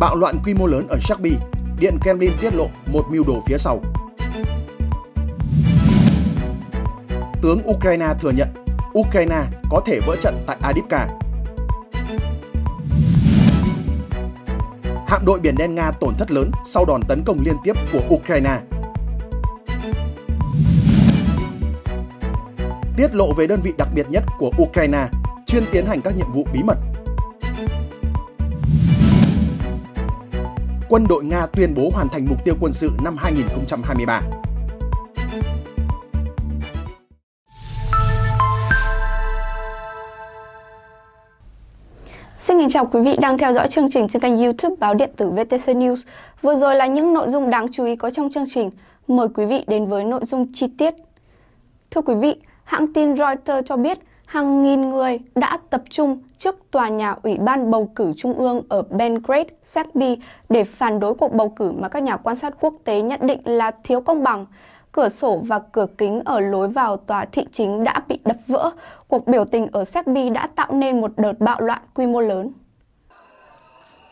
Bạo loạn quy mô lớn ở Serbia, Điện Kremlin tiết lộ một mưu đồ phía sau. Tướng Ukraine thừa nhận Ukraine có thể vỡ trận tại Adipka. Hạm đội Biển Đen Nga tổn thất lớn sau đòn tấn công liên tiếp của Ukraine. Tiết lộ về đơn vị đặc biệt nhất của Ukraine chuyên tiến hành các nhiệm vụ bí mật quân đội Nga tuyên bố hoàn thành mục tiêu quân sự năm 2023. Xin kính chào quý vị đang theo dõi chương trình trên kênh YouTube báo điện tử VTC News. Vừa rồi là những nội dung đáng chú ý có trong chương trình. Mời quý vị đến với nội dung chi tiết. Thưa quý vị, hãng tin Reuters cho biết hàng nghìn người đã tập trung trước tòa nhà Ủy ban bầu cử Trung ương ở Belgrade, Serbia để phản đối cuộc bầu cử mà các nhà quan sát quốc tế nhận định là thiếu công bằng. Cửa sổ và cửa kính ở lối vào tòa thị chính đã bị đập vỡ. Cuộc biểu tình ở Serbia đã tạo nên một đợt bạo loạn quy mô lớn.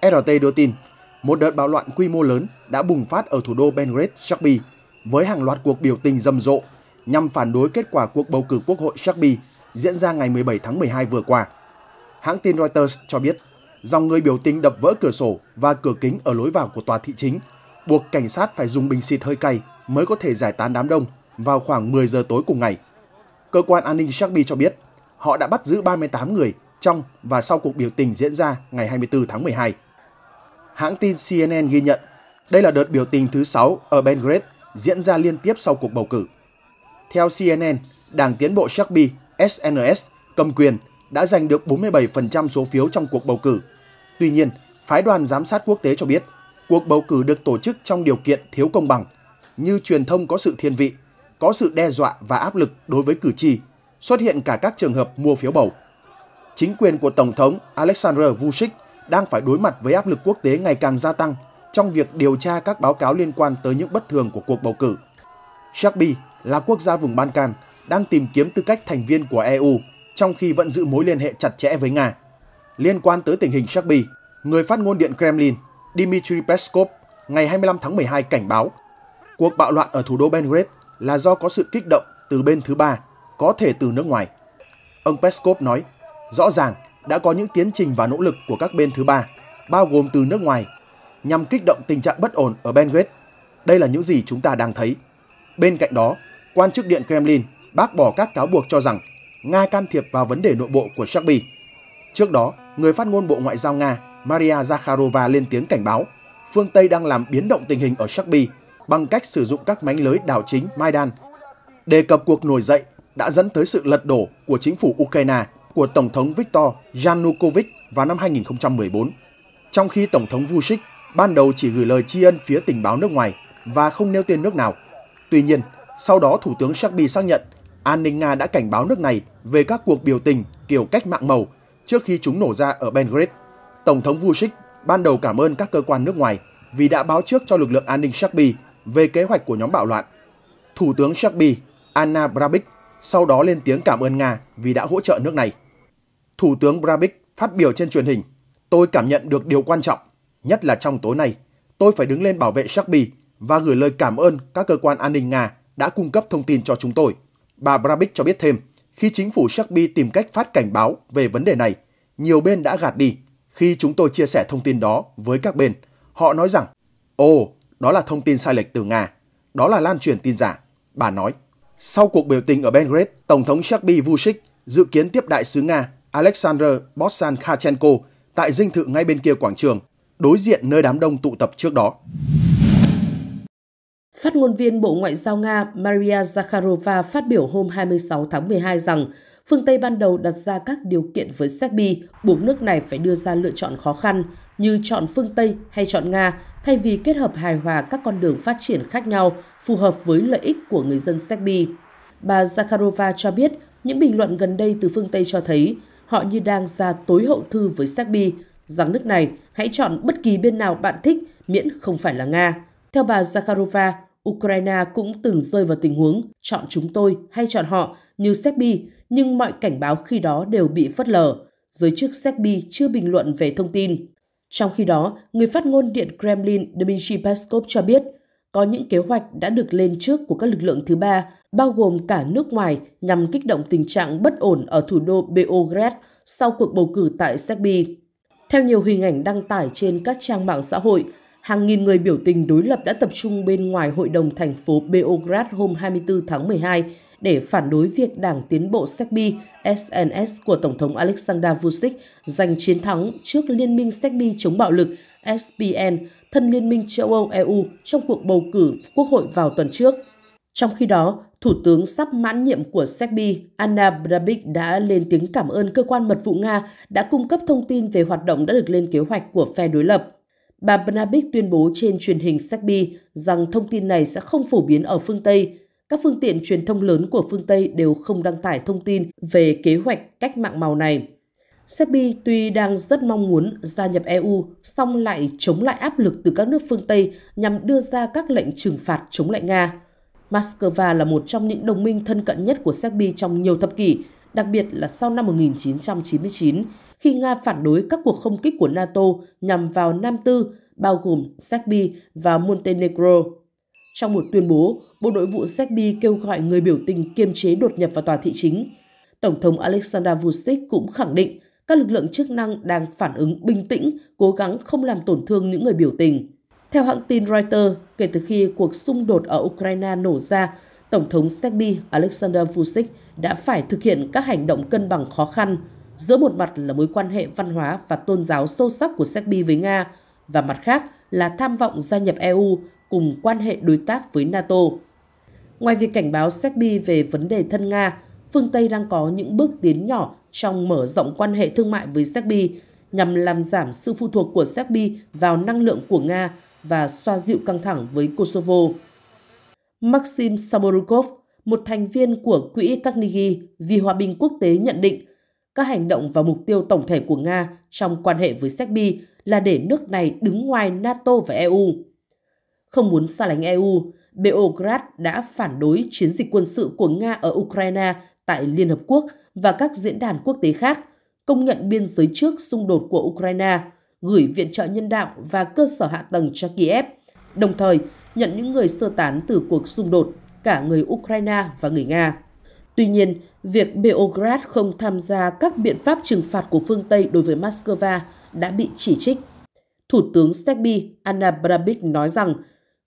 RT đưa tin, một đợt bạo loạn quy mô lớn đã bùng phát ở thủ đô Belgrade, Serbia với hàng loạt cuộc biểu tình rầm rộ nhằm phản đối kết quả cuộc bầu cử quốc hội Serbia diễn ra ngày 17 tháng 12 vừa qua. Hãng tin Reuters cho biết, dòng người biểu tình đập vỡ cửa sổ và cửa kính ở lối vào của tòa thị chính, buộc cảnh sát phải dùng bình xịt hơi cay mới có thể giải tán đám đông vào khoảng 10 giờ tối cùng ngày. Cơ quan an ninh Serbia cho biết, họ đã bắt giữ 38 người trong và sau cuộc biểu tình diễn ra ngày 24 tháng 12. Hãng tin CNN ghi nhận đây là đợt biểu tình thứ 6 ở Belgrade diễn ra liên tiếp sau cuộc bầu cử. Theo CNN, Đảng Tiến bộ Serbia SNS cầm quyền đã giành được 47% số phiếu trong cuộc bầu cử. Tuy nhiên, phái đoàn giám sát quốc tế cho biết cuộc bầu cử được tổ chức trong điều kiện thiếu công bằng, như truyền thông có sự thiên vị, có sự đe dọa và áp lực đối với cử tri, xuất hiện cả các trường hợp mua phiếu bầu. Chính quyền của Tổng thống Alexander Vucic đang phải đối mặt với áp lực quốc tế ngày càng gia tăng trong việc điều tra các báo cáo liên quan tới những bất thường của cuộc bầu cử. Serbia là quốc gia vùng Balkan đang tìm kiếm tư cách thành viên của EU trong khi vẫn giữ mối liên hệ chặt chẽ với Nga. Liên quan tới tình hình Serbia, người phát ngôn Điện Kremlin Dmitry Peskov ngày 25 tháng 12 cảnh báo cuộc bạo loạn ở thủ đô Belgrade là do có sự kích động từ bên thứ ba, có thể từ nước ngoài. Ông Peskov nói, rõ ràng đã có những tiến trình và nỗ lực của các bên thứ ba, bao gồm từ nước ngoài, nhằm kích động tình trạng bất ổn ở Belgrade. Đây là những gì chúng ta đang thấy. Bên cạnh đó, quan chức Điện Kremlin bác bỏ các cáo buộc cho rằng Nga can thiệp vào vấn đề nội bộ của Serbia. Trước đó, người phát ngôn Bộ Ngoại giao Nga Maria Zakharova lên tiếng cảnh báo phương Tây đang làm biến động tình hình ở Serbia bằng cách sử dụng các mánh lưới đảo chính Maidan. Đề cập cuộc nổi dậy đã dẫn tới sự lật đổ của chính phủ Ukraine của Tổng thống Viktor Yanukovych vào năm 2014, trong khi Tổng thống Vucic ban đầu chỉ gửi lời tri ân phía tình báo nước ngoài và không nêu tên nước nào. Tuy nhiên, sau đó Thủ tướng Serbia xác nhận an ninh Nga đã cảnh báo nước này về các cuộc biểu tình kiểu cách mạng màu trước khi chúng nổ ra ở Belgrade. Tổng thống Vučić ban đầu cảm ơn các cơ quan nước ngoài vì đã báo trước cho lực lượng an ninh Serbia về kế hoạch của nhóm bạo loạn. Thủ tướng Serbia Anna Brabic sau đó lên tiếng cảm ơn Nga vì đã hỗ trợ nước này. Thủ tướng Brabic phát biểu trên truyền hình, tôi cảm nhận được điều quan trọng, nhất là trong tối nay, tôi phải đứng lên bảo vệ Serbia và gửi lời cảm ơn các cơ quan an ninh Nga đã cung cấp thông tin cho chúng tôi. Bà Brabic cho biết thêm, khi chính phủ Serbia tìm cách phát cảnh báo về vấn đề này, nhiều bên đã gạt đi. Khi chúng tôi chia sẻ thông tin đó với các bên, họ nói rằng, ồ, oh, đó là thông tin sai lệch từ Nga, đó là lan truyền tin giả, bà nói. Sau cuộc biểu tình ở Belgrade, Tổng thống Serbia Vucic dự kiến tiếp đại sứ Nga Alexander Botsan Kharchenko tại dinh thự ngay bên kia quảng trường, đối diện nơi đám đông tụ tập trước đó. Phát ngôn viên Bộ Ngoại giao Nga Maria Zakharova phát biểu hôm 26 tháng 12 rằng phương Tây ban đầu đặt ra các điều kiện với Serbia, buộc nước này phải đưa ra lựa chọn khó khăn như chọn phương Tây hay chọn Nga thay vì kết hợp hài hòa các con đường phát triển khác nhau phù hợp với lợi ích của người dân Serbia. Bà Zakharova cho biết những bình luận gần đây từ phương Tây cho thấy họ như đang ra tối hậu thư với Serbia rằng nước này hãy chọn bất kỳ bên nào bạn thích miễn không phải là Nga. Theo bà Zakharova, Ukraine cũng từng rơi vào tình huống chọn chúng tôi hay chọn họ như Serbia, nhưng mọi cảnh báo khi đó đều bị phớt lờ. Giới chức Serbia chưa bình luận về thông tin. Trong khi đó, người phát ngôn Điện Kremlin Dmitry Peskov cho biết có những kế hoạch đã được lên trước của các lực lượng thứ ba, bao gồm cả nước ngoài, nhằm kích động tình trạng bất ổn ở thủ đô Beograd sau cuộc bầu cử tại Serbia. Theo nhiều hình ảnh đăng tải trên các trang mạng xã hội, hàng nghìn người biểu tình đối lập đã tập trung bên ngoài hội đồng thành phố Beograd hôm 24 tháng 12 để phản đối việc Đảng Tiến bộ Serbi SNS của Tổng thống Alexander Vučić giành chiến thắng trước Liên minh Serbi chống bạo lực SPN, thân Liên minh châu Âu EU trong cuộc bầu cử quốc hội vào tuần trước. Trong khi đó, Thủ tướng sắp mãn nhiệm của Serbi Anna Brabic đã lên tiếng cảm ơn cơ quan mật vụ Nga đã cung cấp thông tin về hoạt động đã được lên kế hoạch của phe đối lập bà Bnabic tuyên bố trên truyền hình Serbia rằng thông tin này sẽ không phổ biến ở phương Tây. Các phương tiện truyền thông lớn của phương Tây đều không đăng tải thông tin về kế hoạch cách mạng màu này. Serbia tuy đang rất mong muốn gia nhập EU, song lại chống lại áp lực từ các nước phương Tây nhằm đưa ra các lệnh trừng phạt chống lại Nga. Moscow là một trong những đồng minh thân cận nhất của Serbia trong nhiều thập kỷ, đặc biệt là sau năm 1999 khi Nga phản đối các cuộc không kích của NATO nhằm vào Nam Tư, bao gồm Serbia và Montenegro. Trong một tuyên bố, Bộ Nội vụ Serbia kêu gọi người biểu tình kiềm chế đột nhập vào tòa thị chính. Tổng thống Alexander Vucic cũng khẳng định các lực lượng chức năng đang phản ứng bình tĩnh, cố gắng không làm tổn thương những người biểu tình. Theo hãng tin Reuters, kể từ khi cuộc xung đột ở Ukraine nổ ra, Tổng thống Serbia Alexander Vucic đã phải thực hiện các hành động cân bằng khó khăn giữa một mặt là mối quan hệ văn hóa và tôn giáo sâu sắc của Serbia với Nga và mặt khác là tham vọng gia nhập EU cùng quan hệ đối tác với NATO. Ngoài việc cảnh báo Serbia về vấn đề thân Nga, phương Tây đang có những bước tiến nhỏ trong mở rộng quan hệ thương mại với Serbia nhằm làm giảm sự phụ thuộc của Serbia vào năng lượng của Nga và xoa dịu căng thẳng với Kosovo. Maxim Samorukov, một thành viên của Quỹ Carnegie vì Hòa bình Quốc tế nhận định các hành động và mục tiêu tổng thể của Nga trong quan hệ với Serbia là để nước này đứng ngoài NATO và EU. Không muốn xa lánh EU, Beograd đã phản đối chiến dịch quân sự của Nga ở Ukraine tại Liên Hợp Quốc và các diễn đàn quốc tế khác, công nhận biên giới trước xung đột của Ukraine, gửi viện trợ nhân đạo và cơ sở hạ tầng cho Kiev, đồng thời nhận những người sơ tán từ cuộc xung đột, cả người Ukraine và người Nga. Tuy nhiên, việc Beograd không tham gia các biện pháp trừng phạt của phương Tây đối với Moscow đã bị chỉ trích. Thủ tướng Serbi Anna Brabic nói rằng,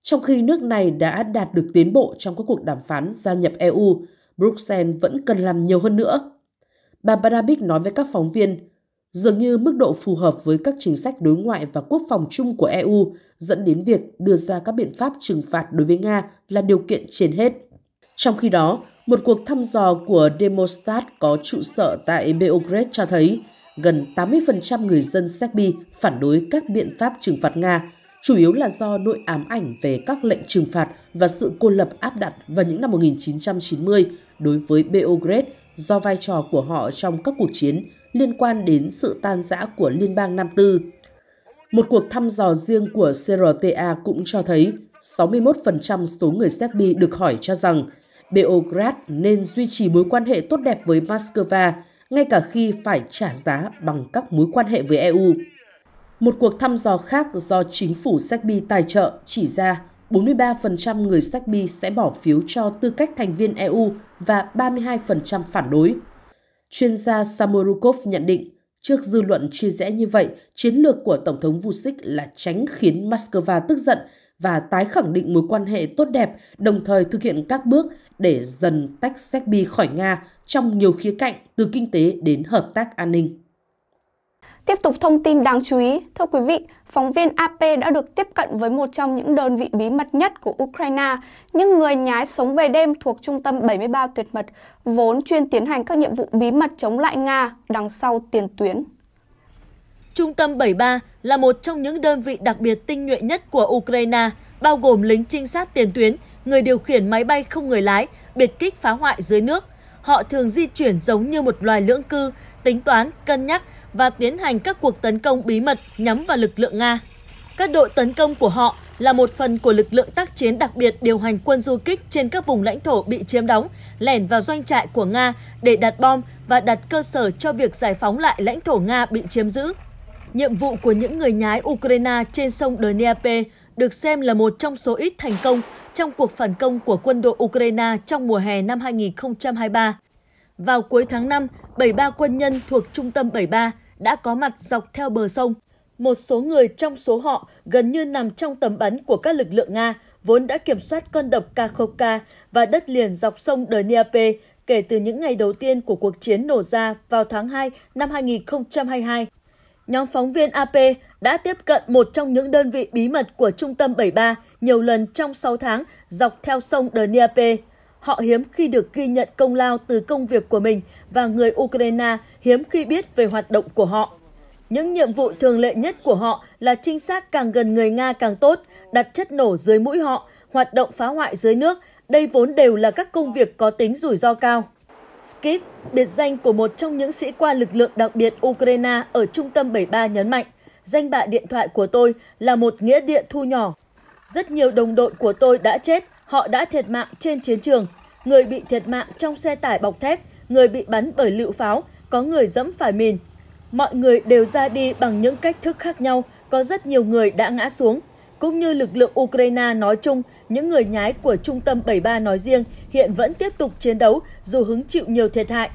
trong khi nước này đã đạt được tiến bộ trong các cuộc đàm phán gia nhập EU, Bruxelles vẫn cần làm nhiều hơn nữa. Bà Brabic nói với các phóng viên, dường như mức độ phù hợp với các chính sách đối ngoại và quốc phòng chung của EU dẫn đến việc đưa ra các biện pháp trừng phạt đối với Nga là điều kiện trên hết. Trong khi đó, một cuộc thăm dò của Demostat có trụ sở tại Beograd cho thấy gần 80% người dân Serbia phản đối các biện pháp trừng phạt Nga, chủ yếu là do nội ám ảnh về các lệnh trừng phạt và sự cô lập áp đặt vào những năm 1990 đối với Beograd do vai trò của họ trong các cuộc chiến liên quan đến sự tan rã của Liên bang Nam Tư. Một cuộc thăm dò riêng của CRTA cũng cho thấy 61% số người Serbi được hỏi cho rằng Beograd nên duy trì mối quan hệ tốt đẹp với Moscow ngay cả khi phải trả giá bằng các mối quan hệ với EU. Một cuộc thăm dò khác do chính phủ Serbi tài trợ chỉ ra 43% người Serbi sẽ bỏ phiếu cho tư cách thành viên EU và 32% phản đối. Chuyên gia Samorukov nhận định, trước dư luận chia rẽ như vậy, chiến lược của Tổng thống Vucic là tránh khiến Moscow tức giận và tái khẳng định mối quan hệ tốt đẹp, đồng thời thực hiện các bước để dần tách Serbia khỏi Nga trong nhiều khía cạnh từ kinh tế đến hợp tác an ninh. Tiếp tục thông tin đáng chú ý, thưa quý vị, phóng viên AP đã được tiếp cận với một trong những đơn vị bí mật nhất của Ukraine, những người nhái sống về đêm thuộc Trung tâm 73 Tuyệt Mật, vốn chuyên tiến hành các nhiệm vụ bí mật chống lại Nga đằng sau tiền tuyến. Trung tâm 73 là một trong những đơn vị đặc biệt tinh nhuệ nhất của Ukraine, bao gồm lính trinh sát tiền tuyến, người điều khiển máy bay không người lái, biệt kích phá hoại dưới nước. Họ thường di chuyển giống như một loài lưỡng cư, tính toán, cân nhắc, và tiến hành các cuộc tấn công bí mật nhắm vào lực lượng Nga. Các đội tấn công của họ là một phần của lực lượng tác chiến đặc biệt điều hành quân du kích trên các vùng lãnh thổ bị chiếm đóng, lẻn vào doanh trại của Nga để đặt bom và đặt cơ sở cho việc giải phóng lại lãnh thổ Nga bị chiếm giữ. Nhiệm vụ của những người nhái Ukraine trên sông Dnieper được xem là một trong số ít thành công trong cuộc phản công của quân đội Ukraine trong mùa hè năm 2023. Vào cuối tháng 5, 73 quân nhân thuộc Trung tâm 73 đã có mặt dọc theo bờ sông. Một số người trong số họ gần như nằm trong tầm bắn của các lực lượng Nga, vốn đã kiểm soát con đập Kakhovka và đất liền dọc sông Dnieper kể từ những ngày đầu tiên của cuộc chiến nổ ra vào tháng 2 năm 2022. Nhóm phóng viên AP đã tiếp cận một trong những đơn vị bí mật của Trung tâm 73 nhiều lần trong 6 tháng dọc theo sông Dnieper Họ hiếm khi được ghi nhận công lao từ công việc của mình và người Ukraine hiếm khi biết về hoạt động của họ. Những nhiệm vụ thường lệ nhất của họ là trinh sát càng gần người Nga càng tốt, đặt chất nổ dưới mũi họ, hoạt động phá hoại dưới nước. Đây vốn đều là các công việc có tính rủi ro cao. Skip, biệt danh của một trong những sĩ quan lực lượng đặc biệt Ukraine ở trung tâm 73 nhấn mạnh, danh bạ điện thoại của tôi là một nghĩa địa thu nhỏ. Rất nhiều đồng đội của tôi đã chết, họ đã thiệt mạng trên chiến trường. Người bị thiệt mạng trong xe tải bọc thép, người bị bắn bởi lựu pháo, có người dẫm phải mìn. Mọi người đều ra đi bằng những cách thức khác nhau, có rất nhiều người đã ngã xuống. Cũng như lực lượng Ukraine nói chung, những người nhái của Trung tâm 73 nói riêng hiện vẫn tiếp tục chiến đấu dù hứng chịu nhiều thiệt hại.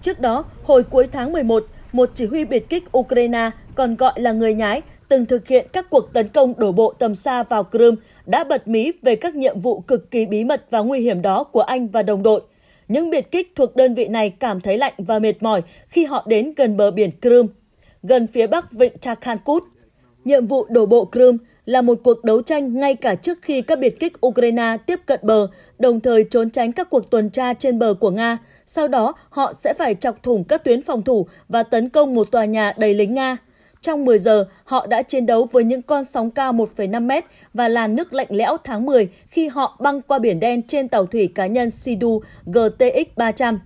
Trước đó, hồi cuối tháng 11, một chỉ huy biệt kích Ukraine còn gọi là người nhái từng thực hiện các cuộc tấn công đổ bộ tầm xa vào Crimea đã bật mí về các nhiệm vụ cực kỳ bí mật và nguy hiểm đó của anh và đồng đội. Những biệt kích thuộc đơn vị này cảm thấy lạnh và mệt mỏi khi họ đến gần bờ biển Crimea, gần phía bắc vịnh Chakhankut. Nhiệm vụ đổ bộ Crimea là một cuộc đấu tranh ngay cả trước khi các biệt kích Ukraine tiếp cận bờ, đồng thời trốn tránh các cuộc tuần tra trên bờ của Nga. Sau đó, họ sẽ phải chọc thủng các tuyến phòng thủ và tấn công một tòa nhà đầy lính Nga. Trong 10 giờ, họ đã chiến đấu với những con sóng cao 1,5 mét và làn nước lạnh lẽo tháng 10 khi họ băng qua biển đen trên tàu thủy cá nhân Sidu GTX-300.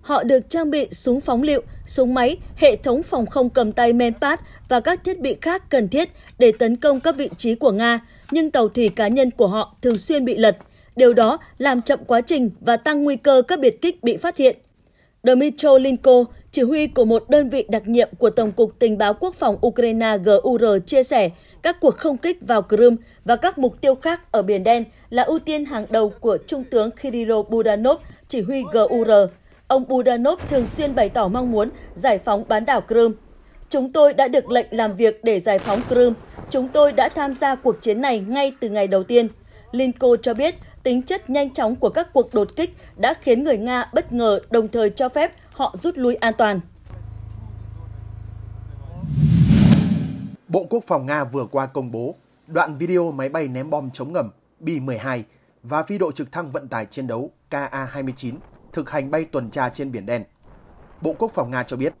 Họ được trang bị súng phóng lựu, súng máy, hệ thống phòng không cầm tay Menpad và các thiết bị khác cần thiết để tấn công các vị trí của Nga, nhưng tàu thủy cá nhân của họ thường xuyên bị lật. Điều đó làm chậm quá trình và tăng nguy cơ các biệt kích bị phát hiện. Dmitry Linko, chỉ huy của một đơn vị đặc nhiệm của Tổng cục Tình báo Quốc phòng Ukraine GUR chia sẻ các cuộc không kích vào Crimea và các mục tiêu khác ở Biển Đen là ưu tiên hàng đầu của Trung tướng Kirilo Budanov, chỉ huy GUR. Ông Budanov thường xuyên bày tỏ mong muốn giải phóng bán đảo Crimea. Chúng tôi đã được lệnh làm việc để giải phóng Crimea. Chúng tôi đã tham gia cuộc chiến này ngay từ ngày đầu tiên. Linko cho biết tính chất nhanh chóng của các cuộc đột kích đã khiến người Nga bất ngờ đồng thời cho phép họ rút lui an toàn. Bộ Quốc phòng Nga vừa qua công bố đoạn video máy bay ném bom chống ngầm b 12 và phi đội trực thăng vận tải chiến đấu Ka-29 thực hành bay tuần tra trên Biển Đen. Bộ Quốc phòng Nga cho biết,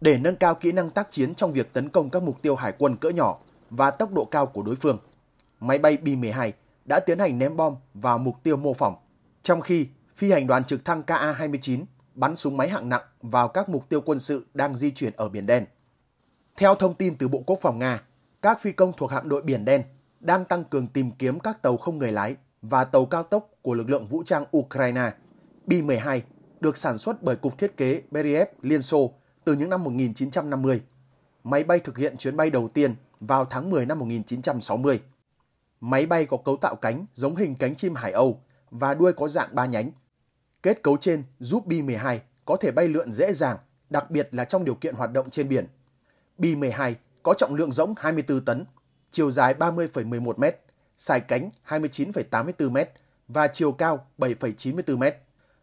để nâng cao kỹ năng tác chiến trong việc tấn công các mục tiêu hải quân cỡ nhỏ và tốc độ cao của đối phương, máy bay b 12 đã tiến hành ném bom vào mục tiêu mô phỏng, trong khi phi hành đoàn trực thăng Ka-29 bắn súng máy hạng nặng vào các mục tiêu quân sự đang di chuyển ở Biển Đen. Theo thông tin từ Bộ Quốc phòng Nga, các phi công thuộc hạm đội Biển Đen đang tăng cường tìm kiếm các tàu không người lái và tàu cao tốc của lực lượng vũ trang Ukraine B-12 được sản xuất bởi Cục Thiết kế Beriev Liên Xô từ những năm 1950. Máy bay thực hiện chuyến bay đầu tiên vào tháng 10 năm 1960. Máy bay có cấu tạo cánh giống hình cánh chim Hải Âu và đuôi có dạng ba nhánh Kết cấu trên giúp Bi-12 có thể bay lượn dễ dàng, đặc biệt là trong điều kiện hoạt động trên biển. Bi-12 có trọng lượng rỗng 24 tấn, chiều dài 30,11 m, sải cánh 29,84 m và chiều cao 7,94 m.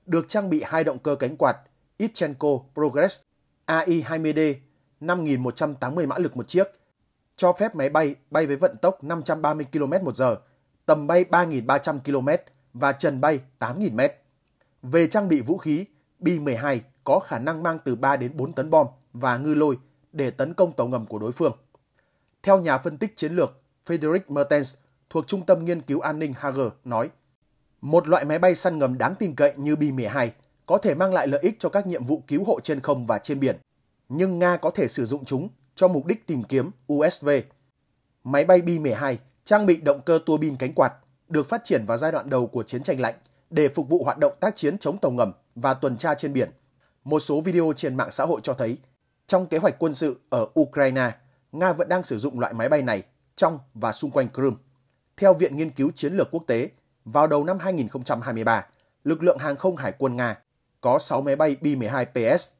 Được trang bị hai động cơ cánh quạt Ipchenko Progress AI-20D 5.180 mã lực một chiếc, cho phép máy bay bay với vận tốc 530 km một giờ, tầm bay 3.300 km và trần bay 8.000 mét. Về trang bị vũ khí, b 12 có khả năng mang từ 3 đến 4 tấn bom và ngư lôi để tấn công tàu ngầm của đối phương. Theo nhà phân tích chiến lược Frederick Mertens thuộc Trung tâm Nghiên cứu An ninh Hager nói, một loại máy bay săn ngầm đáng tin cậy như b 12 có thể mang lại lợi ích cho các nhiệm vụ cứu hộ trên không và trên biển, nhưng Nga có thể sử dụng chúng cho mục đích tìm kiếm USV. Máy bay b 12 trang bị động cơ tua bin cánh quạt được phát triển vào giai đoạn đầu của chiến tranh lạnh – để phục vụ hoạt động tác chiến chống tàu ngầm và tuần tra trên biển. Một số video trên mạng xã hội cho thấy, trong kế hoạch quân sự ở Ukraine, Nga vẫn đang sử dụng loại máy bay này trong và xung quanh Crimea. Theo Viện Nghiên cứu Chiến lược Quốc tế, vào đầu năm 2023, lực lượng hàng không hải quân Nga có 6 máy bay B-12PS.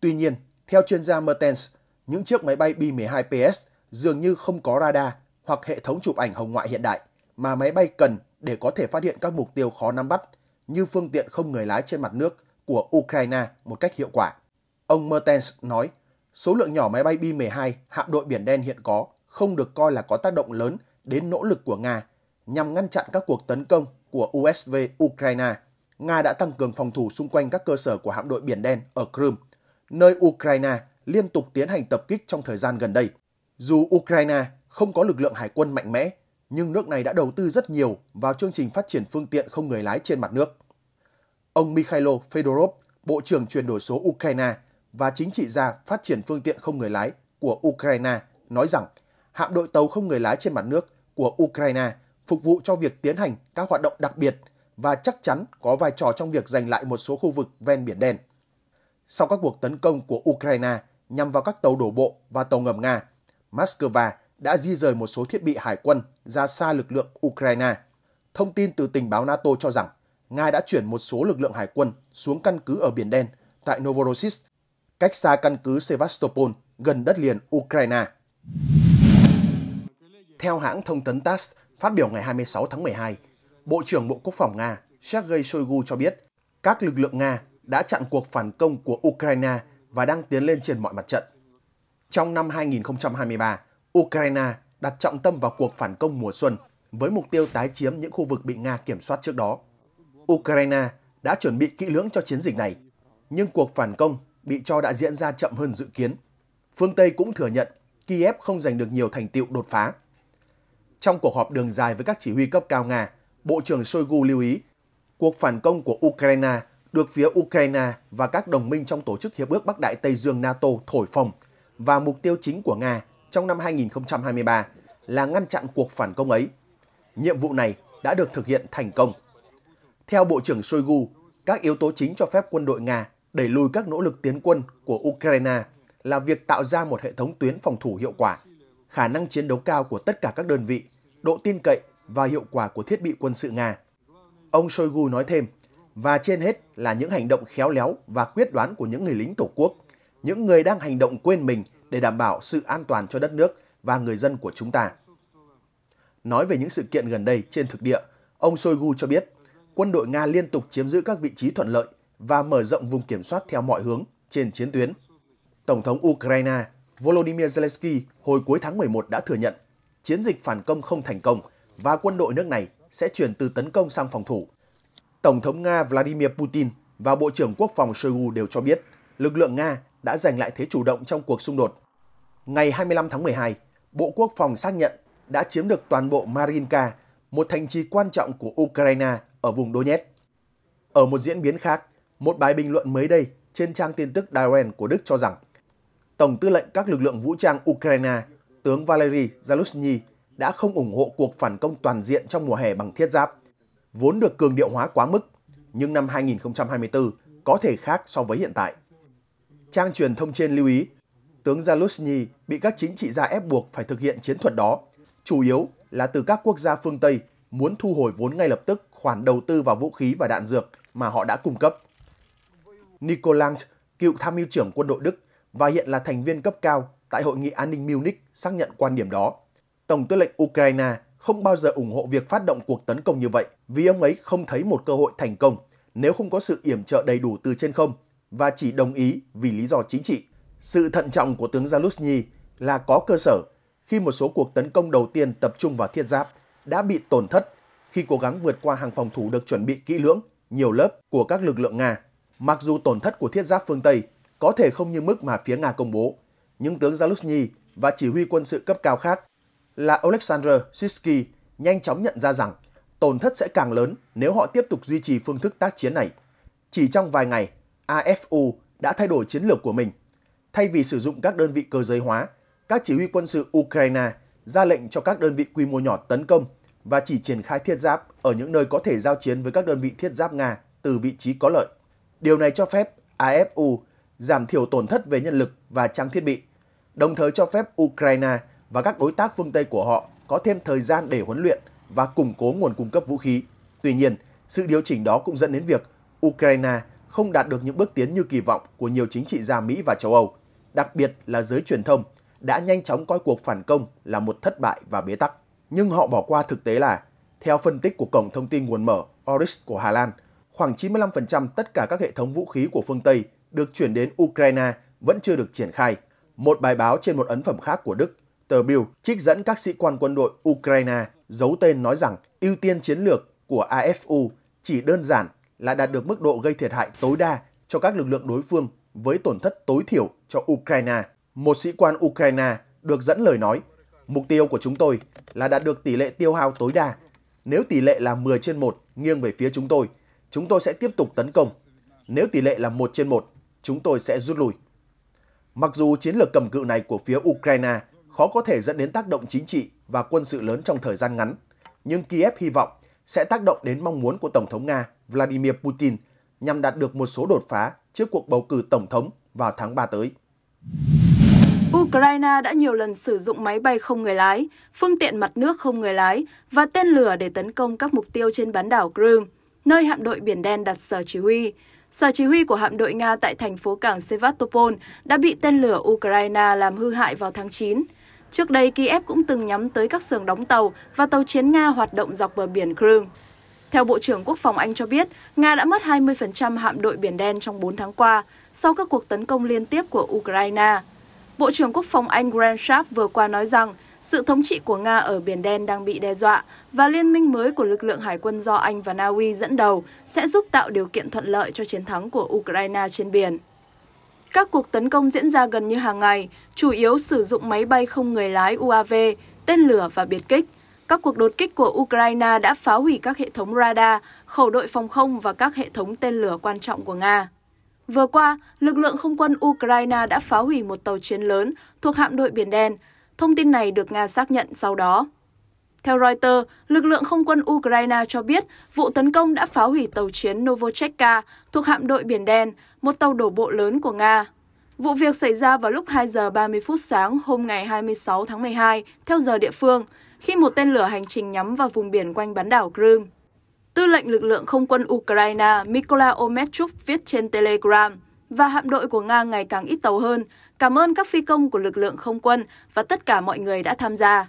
Tuy nhiên, theo chuyên gia Mertens, những chiếc máy bay B-12PS dường như không có radar hoặc hệ thống chụp ảnh hồng ngoại hiện đại mà máy bay cần để có thể phát hiện các mục tiêu khó nắm bắt như phương tiện không người lái trên mặt nước của Ukraine một cách hiệu quả. Ông Mertens nói, số lượng nhỏ máy bay B-12 hạm đội Biển Đen hiện có không được coi là có tác động lớn đến nỗ lực của Nga nhằm ngăn chặn các cuộc tấn công của USV Ukraine. Nga đã tăng cường phòng thủ xung quanh các cơ sở của hạm đội Biển Đen ở Crimea, nơi Ukraine liên tục tiến hành tập kích trong thời gian gần đây. Dù Ukraine không có lực lượng hải quân mạnh mẽ, nhưng nước này đã đầu tư rất nhiều vào chương trình phát triển phương tiện không người lái trên mặt nước. Ông Mikhailo Fedorov, Bộ trưởng chuyển đổi số Ukraine và chính trị gia phát triển phương tiện không người lái của Ukraine nói rằng hạm đội tàu không người lái trên mặt nước của Ukraine phục vụ cho việc tiến hành các hoạt động đặc biệt và chắc chắn có vai trò trong việc giành lại một số khu vực ven biển đen. Sau các cuộc tấn công của Ukraine nhằm vào các tàu đổ bộ và tàu ngầm Nga, Moscow đã di rời một số thiết bị hải quân ra xa lực lượng Ukraine. Thông tin từ tình báo NATO cho rằng Nga đã chuyển một số lực lượng hải quân xuống căn cứ ở Biển Đen tại Novorossiysk, cách xa căn cứ Sevastopol gần đất liền Ukraine. Theo hãng thông tấn TASS phát biểu ngày 26 tháng 12, Bộ trưởng Bộ Quốc phòng Nga Sergei Shoigu cho biết các lực lượng Nga đã chặn cuộc phản công của Ukraine và đang tiến lên trên mọi mặt trận. Trong năm 2023, Ukraine đặt trọng tâm vào cuộc phản công mùa xuân với mục tiêu tái chiếm những khu vực bị Nga kiểm soát trước đó. Ukraine đã chuẩn bị kỹ lưỡng cho chiến dịch này, nhưng cuộc phản công bị cho đã diễn ra chậm hơn dự kiến. Phương Tây cũng thừa nhận Kiev không giành được nhiều thành tựu đột phá. Trong cuộc họp đường dài với các chỉ huy cấp cao Nga, Bộ trưởng Shoigu lưu ý cuộc phản công của Ukraine được phía Ukraine và các đồng minh trong Tổ chức Hiệp ước Bắc Đại Tây Dương NATO thổi phồng và mục tiêu chính của Nga trong năm 2023 là ngăn chặn cuộc phản công ấy. Nhiệm vụ này đã được thực hiện thành công. Theo Bộ trưởng Shoigu, các yếu tố chính cho phép quân đội Nga đẩy lùi các nỗ lực tiến quân của Ukraine là việc tạo ra một hệ thống tuyến phòng thủ hiệu quả, khả năng chiến đấu cao của tất cả các đơn vị, độ tin cậy và hiệu quả của thiết bị quân sự Nga. Ông Shoigu nói thêm, và trên hết là những hành động khéo léo và quyết đoán của những người lính Tổ quốc, những người đang hành động quên mình để đảm bảo sự an toàn cho đất nước và người dân của chúng ta. Nói về những sự kiện gần đây trên thực địa, ông Shoigu cho biết quân đội Nga liên tục chiếm giữ các vị trí thuận lợi và mở rộng vùng kiểm soát theo mọi hướng trên chiến tuyến. Tổng thống Ukraine Volodymyr Zelensky hồi cuối tháng 11 đã thừa nhận chiến dịch phản công không thành công và quân đội nước này sẽ chuyển từ tấn công sang phòng thủ. Tổng thống Nga Vladimir Putin và Bộ trưởng Quốc phòng Shoigu đều cho biết lực lượng Nga đã giành lại thế chủ động trong cuộc xung đột ngày 25 tháng 12, Bộ Quốc phòng xác nhận đã chiếm được toàn bộ Marinka, một thành trì quan trọng của Ukraine ở vùng Donetsk. Ở một diễn biến khác, một bài bình luận mới đây trên trang tin tức Diren của Đức cho rằng Tổng tư lệnh các lực lượng vũ trang Ukraine, tướng Valery Zaluzny đã không ủng hộ cuộc phản công toàn diện trong mùa hè bằng thiết giáp, vốn được cường điệu hóa quá mức, nhưng năm 2024 có thể khác so với hiện tại. Trang truyền thông trên lưu ý tướng Zaluzhny bị các chính trị gia ép buộc phải thực hiện chiến thuật đó, chủ yếu là từ các quốc gia phương Tây muốn thu hồi vốn ngay lập tức khoản đầu tư vào vũ khí và đạn dược mà họ đã cung cấp. Nicolant, cựu tham mưu trưởng quân đội Đức và hiện là thành viên cấp cao tại Hội nghị An ninh Munich xác nhận quan điểm đó. Tổng tư lệnh Ukraine không bao giờ ủng hộ việc phát động cuộc tấn công như vậy vì ông ấy không thấy một cơ hội thành công nếu không có sự yểm trợ đầy đủ từ trên không và chỉ đồng ý vì lý do chính trị. Sự thận trọng của tướng Zaluzny là có cơ sở khi một số cuộc tấn công đầu tiên tập trung vào thiết giáp đã bị tổn thất khi cố gắng vượt qua hàng phòng thủ được chuẩn bị kỹ lưỡng, nhiều lớp của các lực lượng Nga. Mặc dù tổn thất của thiết giáp phương Tây có thể không như mức mà phía Nga công bố, nhưng tướng Zaluzny và chỉ huy quân sự cấp cao khác là Alexander Sisky nhanh chóng nhận ra rằng tổn thất sẽ càng lớn nếu họ tiếp tục duy trì phương thức tác chiến này. Chỉ trong vài ngày, AFU đã thay đổi chiến lược của mình thay vì sử dụng các đơn vị cơ giới hóa, các chỉ huy quân sự Ukraine ra lệnh cho các đơn vị quy mô nhỏ tấn công và chỉ triển khai thiết giáp ở những nơi có thể giao chiến với các đơn vị thiết giáp Nga từ vị trí có lợi. Điều này cho phép AFU giảm thiểu tổn thất về nhân lực và trang thiết bị, đồng thời cho phép Ukraine và các đối tác phương Tây của họ có thêm thời gian để huấn luyện và củng cố nguồn cung cấp vũ khí. Tuy nhiên, sự điều chỉnh đó cũng dẫn đến việc Ukraine không đạt được những bước tiến như kỳ vọng của nhiều chính trị gia Mỹ và châu Âu đặc biệt là giới truyền thông, đã nhanh chóng coi cuộc phản công là một thất bại và bế tắc. Nhưng họ bỏ qua thực tế là, theo phân tích của Cổng Thông tin Nguồn Mở Oris của Hà Lan, khoảng 95% tất cả các hệ thống vũ khí của phương Tây được chuyển đến Ukraine vẫn chưa được triển khai. Một bài báo trên một ấn phẩm khác của Đức, tờ Bild trích dẫn các sĩ quan quân đội Ukraine giấu tên nói rằng ưu tiên chiến lược của AFU chỉ đơn giản là đạt được mức độ gây thiệt hại tối đa cho các lực lượng đối phương với tổn thất tối thiểu cho Ukraine. Một sĩ quan Ukraine được dẫn lời nói, mục tiêu của chúng tôi là đạt được tỷ lệ tiêu hao tối đa. Nếu tỷ lệ là 10 trên 1 nghiêng về phía chúng tôi, chúng tôi sẽ tiếp tục tấn công. Nếu tỷ lệ là 1 trên 1, chúng tôi sẽ rút lui. Mặc dù chiến lược cầm cự này của phía Ukraine khó có thể dẫn đến tác động chính trị và quân sự lớn trong thời gian ngắn, nhưng Kiev hy vọng sẽ tác động đến mong muốn của Tổng thống Nga Vladimir Putin – nhằm đạt được một số đột phá trước cuộc bầu cử tổng thống vào tháng 3 tới. Ukraine đã nhiều lần sử dụng máy bay không người lái, phương tiện mặt nước không người lái và tên lửa để tấn công các mục tiêu trên bán đảo Crimea, nơi hạm đội Biển Đen đặt sở chỉ huy. Sở chỉ huy của hạm đội Nga tại thành phố cảng Sevastopol đã bị tên lửa Ukraine làm hư hại vào tháng 9. Trước đây, Kiev cũng từng nhắm tới các xưởng đóng tàu và tàu chiến Nga hoạt động dọc bờ biển Crimea. Theo Bộ trưởng Quốc phòng Anh cho biết, Nga đã mất 20% hạm đội Biển Đen trong 4 tháng qua sau các cuộc tấn công liên tiếp của Ukraine. Bộ trưởng Quốc phòng Anh Grant Sharp vừa qua nói rằng sự thống trị của Nga ở Biển Đen đang bị đe dọa và liên minh mới của lực lượng hải quân do Anh và Na Uy dẫn đầu sẽ giúp tạo điều kiện thuận lợi cho chiến thắng của Ukraine trên biển. Các cuộc tấn công diễn ra gần như hàng ngày, chủ yếu sử dụng máy bay không người lái UAV, tên lửa và biệt kích – các cuộc đột kích của Ukraine đã phá hủy các hệ thống radar, khẩu đội phòng không và các hệ thống tên lửa quan trọng của Nga. Vừa qua, lực lượng không quân Ukraine đã phá hủy một tàu chiến lớn thuộc hạm đội Biển Đen. Thông tin này được Nga xác nhận sau đó. Theo Reuters, lực lượng không quân Ukraine cho biết vụ tấn công đã phá hủy tàu chiến Novocheka thuộc hạm đội Biển Đen, một tàu đổ bộ lớn của Nga. Vụ việc xảy ra vào lúc 2 giờ 30 phút sáng hôm ngày 26 tháng 12 theo giờ địa phương, khi một tên lửa hành trình nhắm vào vùng biển quanh bán đảo Crimea. Tư lệnh lực lượng không quân Ukraine Mykola Ometchuk viết trên Telegram và hạm đội của Nga ngày càng ít tàu hơn. Cảm ơn các phi công của lực lượng không quân và tất cả mọi người đã tham gia.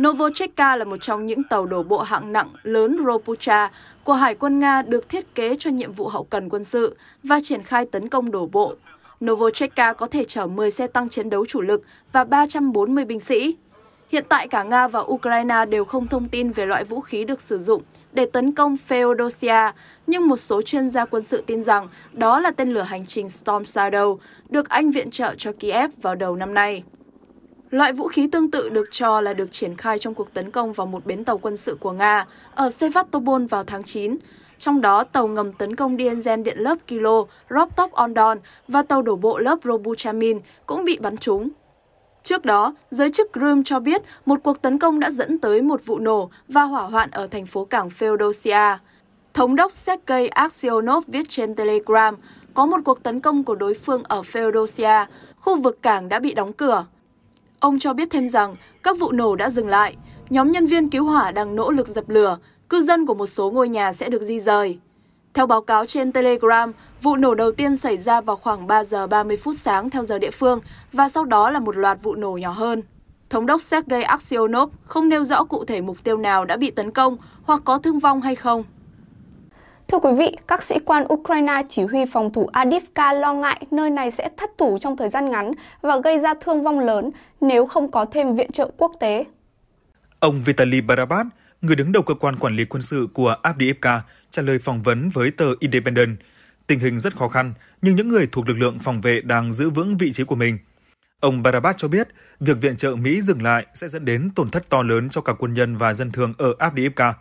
Novocheka là một trong những tàu đổ bộ hạng nặng lớn Ropucha của Hải quân Nga được thiết kế cho nhiệm vụ hậu cần quân sự và triển khai tấn công đổ bộ. Novocheka có thể chở 10 xe tăng chiến đấu chủ lực và 340 binh sĩ. Hiện tại cả Nga và Ukraine đều không thông tin về loại vũ khí được sử dụng để tấn công Feodosia, nhưng một số chuyên gia quân sự tin rằng đó là tên lửa hành trình Storm Shadow được Anh viện trợ cho Kiev vào đầu năm nay. Loại vũ khí tương tự được cho là được triển khai trong cuộc tấn công vào một bến tàu quân sự của Nga ở Sevastopol vào tháng 9. Trong đó, tàu ngầm tấn công diesel điện lớp Kilo roptop ondon và tàu đổ bộ lớp Robuchamin cũng bị bắn trúng. Trước đó, giới chức Crimea cho biết một cuộc tấn công đã dẫn tới một vụ nổ và hỏa hoạn ở thành phố cảng Feodosia. Thống đốc Sergei Aksionov viết trên Telegram, có một cuộc tấn công của đối phương ở Feodosia, khu vực cảng đã bị đóng cửa. Ông cho biết thêm rằng các vụ nổ đã dừng lại, nhóm nhân viên cứu hỏa đang nỗ lực dập lửa, cư dân của một số ngôi nhà sẽ được di rời. Theo báo cáo trên Telegram, vụ nổ đầu tiên xảy ra vào khoảng 3 giờ 30 phút sáng theo giờ địa phương và sau đó là một loạt vụ nổ nhỏ hơn. Thống đốc Sergei Aksionov không nêu rõ cụ thể mục tiêu nào đã bị tấn công hoặc có thương vong hay không. Thưa quý vị, các sĩ quan Ukraine chỉ huy phòng thủ Adivka lo ngại nơi này sẽ thất thủ trong thời gian ngắn và gây ra thương vong lớn nếu không có thêm viện trợ quốc tế. Ông Vitaly Barabat, người đứng đầu cơ quan quản lý quân sự của Abdiivka, trả lời phỏng vấn với tờ Independent, tình hình rất khó khăn, nhưng những người thuộc lực lượng phòng vệ đang giữ vững vị trí của mình. Ông Barabat cho biết, việc viện trợ Mỹ dừng lại sẽ dẫn đến tổn thất to lớn cho cả quân nhân và dân thường ở Abdiivka.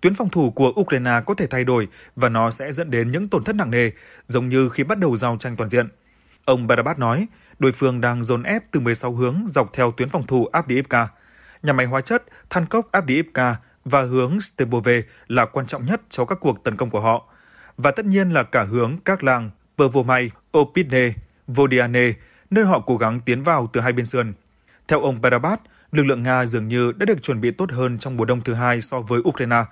Tuyến phòng thủ của Ukraine có thể thay đổi và nó sẽ dẫn đến những tổn thất nặng nề, giống như khi bắt đầu giao tranh toàn diện. Ông Barabat nói, đối phương đang dồn ép từ 16 hướng dọc theo tuyến phòng thủ Abdiivka. Nhà máy hóa chất Thankov Abdiivka và hướng Stebove là quan trọng nhất cho các cuộc tấn công của họ. Và tất nhiên là cả hướng các làng Pervomay, Opidne, Vodiane, nơi họ cố gắng tiến vào từ hai bên sườn. Theo ông Barabat, lực lượng Nga dường như đã được chuẩn bị tốt hơn trong mùa đông thứ hai so với Ukraine.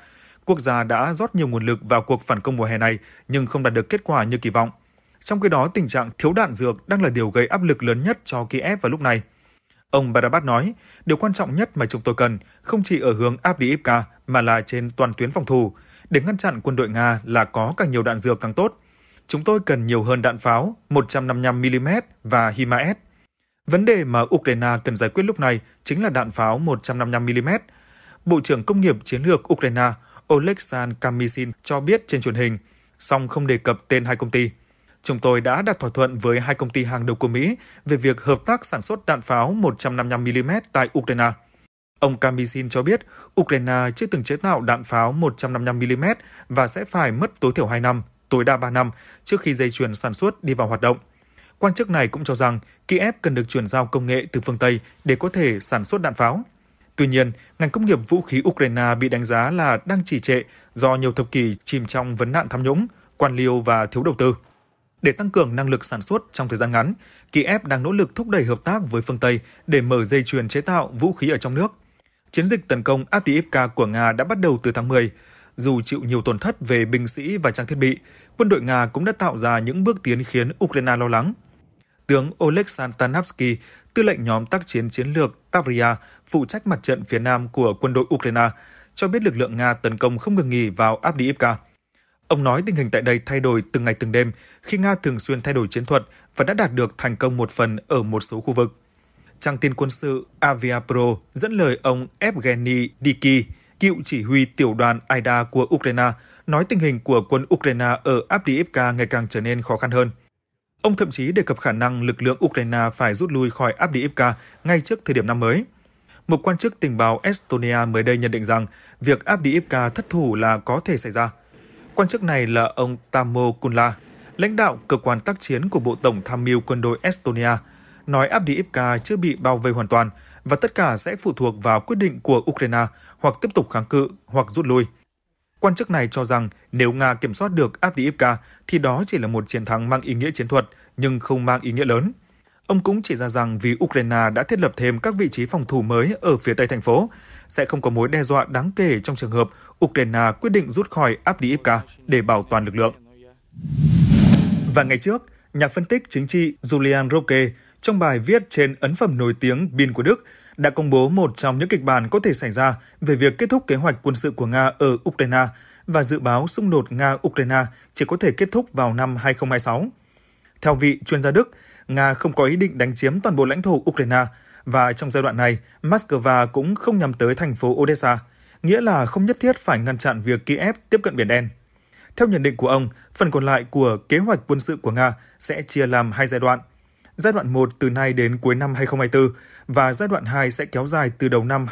Quốc gia đã rót nhiều nguồn lực vào cuộc phản công mùa hè này nhưng không đạt được kết quả như kỳ vọng. Trong khi đó, tình trạng thiếu đạn dược đang là điều gây áp lực lớn nhất cho Kiev vào lúc này – Ông Barabat nói, điều quan trọng nhất mà chúng tôi cần không chỉ ở hướng Abdiivka mà là trên toàn tuyến phòng thủ. Để ngăn chặn quân đội Nga là có càng nhiều đạn dược càng tốt. Chúng tôi cần nhiều hơn đạn pháo 155mm và HIMARS. Vấn đề mà Ukraine cần giải quyết lúc này chính là đạn pháo 155mm. Bộ trưởng Công nghiệp Chiến lược Ukraine Oleksandr Kamishin cho biết trên truyền hình, song không đề cập tên hai công ty chúng tôi đã đạt thỏa thuận với hai công ty hàng đầu của Mỹ về việc hợp tác sản xuất đạn pháo 155mm tại Ukraine. Ông Kamisin cho biết Ukraine chưa từng chế tạo đạn pháo 155mm và sẽ phải mất tối thiểu 2 năm, tối đa 3 năm trước khi dây chuyền sản xuất đi vào hoạt động. Quan chức này cũng cho rằng Kiev cần được chuyển giao công nghệ từ phương Tây để có thể sản xuất đạn pháo. Tuy nhiên, ngành công nghiệp vũ khí Ukraine bị đánh giá là đang trì trệ do nhiều thập kỷ chìm trong vấn nạn tham nhũng, quan liêu và thiếu đầu tư. Để tăng cường năng lực sản xuất trong thời gian ngắn, Kiev đang nỗ lực thúc đẩy hợp tác với phương Tây để mở dây chuyền chế tạo vũ khí ở trong nước. Chiến dịch tấn công Avdiivka của Nga đã bắt đầu từ tháng 10. Dù chịu nhiều tổn thất về binh sĩ và trang thiết bị, quân đội Nga cũng đã tạo ra những bước tiến khiến Ukraine lo lắng. Tướng Oleg Santanovsky, tư lệnh nhóm tác chiến chiến lược Tavria, phụ trách mặt trận phía nam của quân đội Ukraine, cho biết lực lượng Nga tấn công không ngừng nghỉ vào Avdiivka. Ông nói tình hình tại đây thay đổi từng ngày từng đêm khi Nga thường xuyên thay đổi chiến thuật và đã đạt được thành công một phần ở một số khu vực. Trang tin quân sự Aviapro dẫn lời ông Evgeny Diki, cựu chỉ huy tiểu đoàn AIDA của Ukraine, nói tình hình của quân Ukraine ở Abdiivka ngày càng trở nên khó khăn hơn. Ông thậm chí đề cập khả năng lực lượng Ukraine phải rút lui khỏi Abdiivka ngay trước thời điểm năm mới. Một quan chức tình báo Estonia mới đây nhận định rằng việc Abdiivka thất thủ là có thể xảy ra – Quan chức này là ông Tamo Kunla, lãnh đạo cơ quan tác chiến của Bộ Tổng Tham mưu quân đội Estonia, nói Abdi chưa bị bao vây hoàn toàn và tất cả sẽ phụ thuộc vào quyết định của Ukraine hoặc tiếp tục kháng cự hoặc rút lui. Quan chức này cho rằng nếu Nga kiểm soát được Abdiivka thì đó chỉ là một chiến thắng mang ý nghĩa chiến thuật nhưng không mang ý nghĩa lớn. Ông cũng chỉ ra rằng vì Ukraine đã thiết lập thêm các vị trí phòng thủ mới ở phía tây thành phố, sẽ không có mối đe dọa đáng kể trong trường hợp Ukraine quyết định rút khỏi Abdiivka để bảo toàn lực lượng. Và ngày trước, nhà phân tích chính trị Julian Roque trong bài viết trên ấn phẩm nổi tiếng Bin của Đức đã công bố một trong những kịch bản có thể xảy ra về việc kết thúc kế hoạch quân sự của Nga ở Ukraine và dự báo xung đột Nga-Ukraine chỉ có thể kết thúc vào năm 2026. Theo vị chuyên gia Đức, Nga không có ý định đánh chiếm toàn bộ lãnh thổ Ukraine và trong giai đoạn này, Moscow cũng không nhắm tới thành phố Odessa, nghĩa là không nhất thiết phải ngăn chặn việc Kiev tiếp cận Biển Đen. Theo nhận định của ông, phần còn lại của kế hoạch quân sự của Nga sẽ chia làm hai giai đoạn. Giai đoạn 1 từ nay đến cuối năm 2024 và giai đoạn 2 sẽ kéo dài từ đầu năm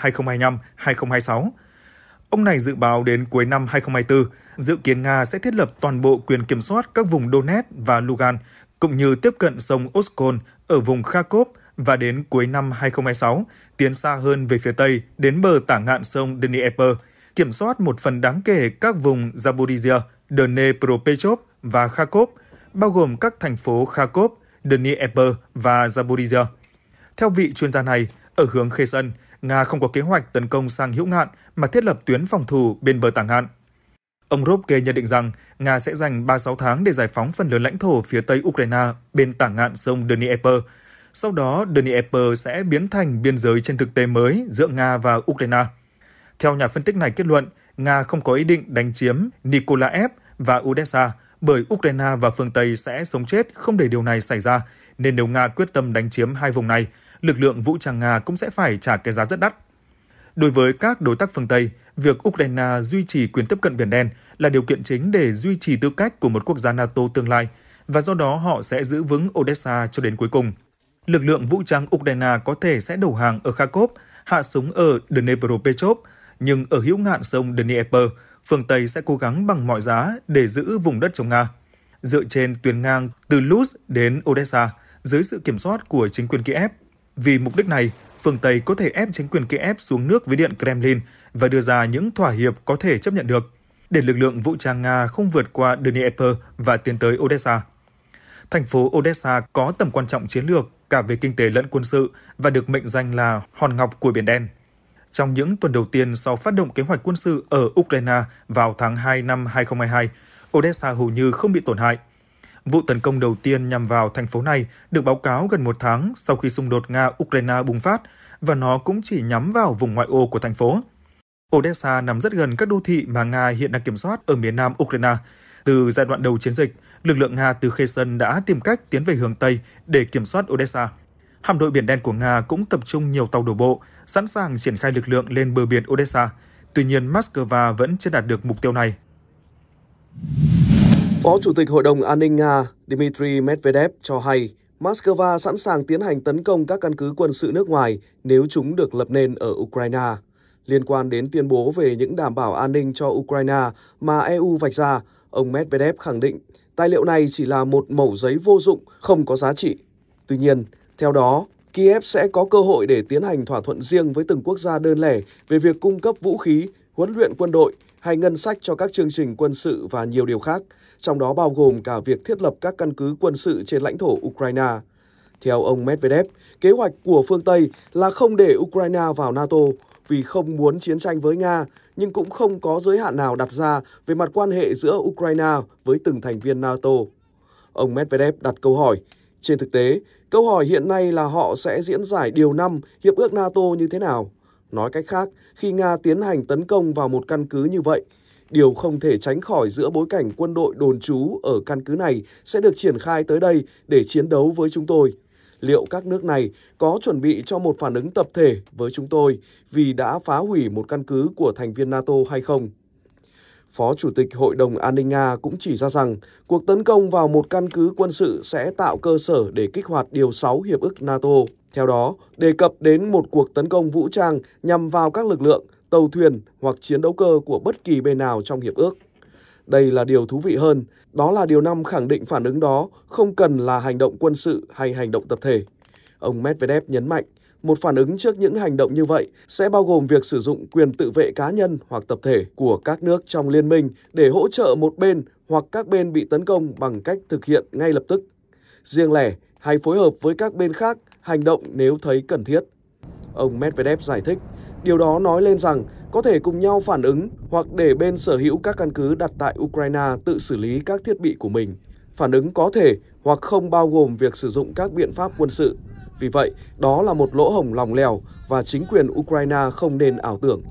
2025-2026. Ông này dự báo đến cuối năm 2024, dự kiến Nga sẽ thiết lập toàn bộ quyền kiểm soát các vùng Donetsk và Lugan cũng như tiếp cận sông Oskol ở vùng Kharkov và đến cuối năm 2026 tiến xa hơn về phía Tây đến bờ tả ngạn sông Dnieper, kiểm soát một phần đáng kể các vùng Zaporizhia, Dnepropetrovsk và Kharkov, bao gồm các thành phố Kharkov, Dnieper và Zaporizhia. Theo vị chuyên gia này, ở hướng Kherson, Nga không có kế hoạch tấn công sang hữu ngạn mà thiết lập tuyến phòng thủ bên bờ tả ngạn Ông Robke nhận định rằng Nga sẽ dành 36 tháng để giải phóng phần lớn lãnh thổ phía tây Ukraine bên tả ngạn sông Dnieper. Sau đó, Dnieper sẽ biến thành biên giới trên thực tế mới giữa Nga và Ukraine. Theo nhà phân tích này kết luận, Nga không có ý định đánh chiếm Nikolaev và Odessa bởi Ukraine và phương Tây sẽ sống chết không để điều này xảy ra, nên nếu Nga quyết tâm đánh chiếm hai vùng này, lực lượng vũ trang Nga cũng sẽ phải trả cái giá rất đắt. Đối với các đối tác phương Tây, việc Ukraine duy trì quyền tiếp cận Biển Đen là điều kiện chính để duy trì tư cách của một quốc gia NATO tương lai, và do đó họ sẽ giữ vững Odessa cho đến cuối cùng. Lực lượng vũ trang Ukraine có thể sẽ đầu hàng ở Kharkov, hạ súng ở Dnepropetrovsk, nhưng ở hữu ngạn sông Dnieper, phương Tây sẽ cố gắng bằng mọi giá để giữ vùng đất chống Nga. Dựa trên tuyến ngang từ Luz đến Odessa, dưới sự kiểm soát của chính quyền Kiev. Vì mục đích này, phương Tây có thể ép chính quyền Kiev xuống nước với điện Kremlin và đưa ra những thỏa hiệp có thể chấp nhận được, để lực lượng vũ trang Nga không vượt qua Dnieper và tiến tới Odessa. Thành phố Odessa có tầm quan trọng chiến lược cả về kinh tế lẫn quân sự và được mệnh danh là hòn ngọc của Biển Đen. Trong những tuần đầu tiên sau phát động kế hoạch quân sự ở Ukraine vào tháng 2 năm 2022, Odessa hầu như không bị tổn hại – Vụ tấn công đầu tiên nhằm vào thành phố này được báo cáo gần một tháng sau khi xung đột Nga-Ukraine bùng phát, và nó cũng chỉ nhắm vào vùng ngoại ô của thành phố. Odessa nằm rất gần các đô thị mà Nga hiện đang kiểm soát ở miền nam Ukraine. Từ giai đoạn đầu chiến dịch, lực lượng Nga từ Kherson đã tìm cách tiến về hướng Tây để kiểm soát Odessa. Hạm đội Biển Đen của Nga cũng tập trung nhiều tàu đổ bộ, sẵn sàng triển khai lực lượng lên bờ biển Odessa. Tuy nhiên, Moscow vẫn chưa đạt được mục tiêu này. Phó Chủ tịch Hội đồng An ninh Nga Dmitry Medvedev cho hay Moscow sẵn sàng tiến hành tấn công các căn cứ quân sự nước ngoài nếu chúng được lập nên ở Ukraine. Liên quan đến tuyên bố về những đảm bảo an ninh cho Ukraine mà EU vạch ra, ông Medvedev khẳng định tài liệu này chỉ là một mẩu giấy vô dụng, không có giá trị. Tuy nhiên, theo đó, Kiev sẽ có cơ hội để tiến hành thỏa thuận riêng với từng quốc gia đơn lẻ về việc cung cấp vũ khí, huấn luyện quân đội hay ngân sách cho các chương trình quân sự và nhiều điều khác – trong đó bao gồm cả việc thiết lập các căn cứ quân sự trên lãnh thổ Ukraine. Theo ông Medvedev, kế hoạch của phương Tây là không để Ukraine vào NATO vì không muốn chiến tranh với Nga, nhưng cũng không có giới hạn nào đặt ra về mặt quan hệ giữa Ukraine với từng thành viên NATO. Ông Medvedev đặt câu hỏi, trên thực tế, câu hỏi hiện nay là họ sẽ diễn giải điều năm Hiệp ước NATO như thế nào? Nói cách khác, khi Nga tiến hành tấn công vào một căn cứ như vậy, Điều không thể tránh khỏi giữa bối cảnh quân đội đồn trú ở căn cứ này sẽ được triển khai tới đây để chiến đấu với chúng tôi. Liệu các nước này có chuẩn bị cho một phản ứng tập thể với chúng tôi vì đã phá hủy một căn cứ của thành viên NATO hay không? Phó Chủ tịch Hội đồng An ninh Nga cũng chỉ ra rằng cuộc tấn công vào một căn cứ quân sự sẽ tạo cơ sở để kích hoạt Điều 6 Hiệp ước NATO. Theo đó, đề cập đến một cuộc tấn công vũ trang nhằm vào các lực lượng, tàu thuyền hoặc chiến đấu cơ của bất kỳ bên nào trong hiệp ước. Đây là điều thú vị hơn, đó là điều năm khẳng định phản ứng đó không cần là hành động quân sự hay hành động tập thể. Ông Medvedev nhấn mạnh, một phản ứng trước những hành động như vậy sẽ bao gồm việc sử dụng quyền tự vệ cá nhân hoặc tập thể của các nước trong liên minh để hỗ trợ một bên hoặc các bên bị tấn công bằng cách thực hiện ngay lập tức, riêng lẻ hay phối hợp với các bên khác hành động nếu thấy cần thiết. Ông Medvedev giải thích, Điều đó nói lên rằng có thể cùng nhau phản ứng hoặc để bên sở hữu các căn cứ đặt tại Ukraine tự xử lý các thiết bị của mình. Phản ứng có thể hoặc không bao gồm việc sử dụng các biện pháp quân sự. Vì vậy, đó là một lỗ hổng lòng lèo và chính quyền Ukraine không nên ảo tưởng.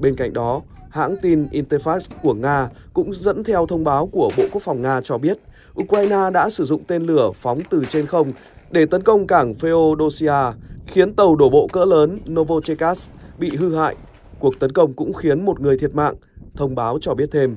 Bên cạnh đó, hãng tin Interfax của Nga cũng dẫn theo thông báo của Bộ Quốc phòng Nga cho biết Ukraine đã sử dụng tên lửa phóng từ trên không để tấn công cảng Feodosia, khiến tàu đổ bộ cỡ lớn Novochekas bị hư hại. Cuộc tấn công cũng khiến một người thiệt mạng, thông báo cho biết thêm.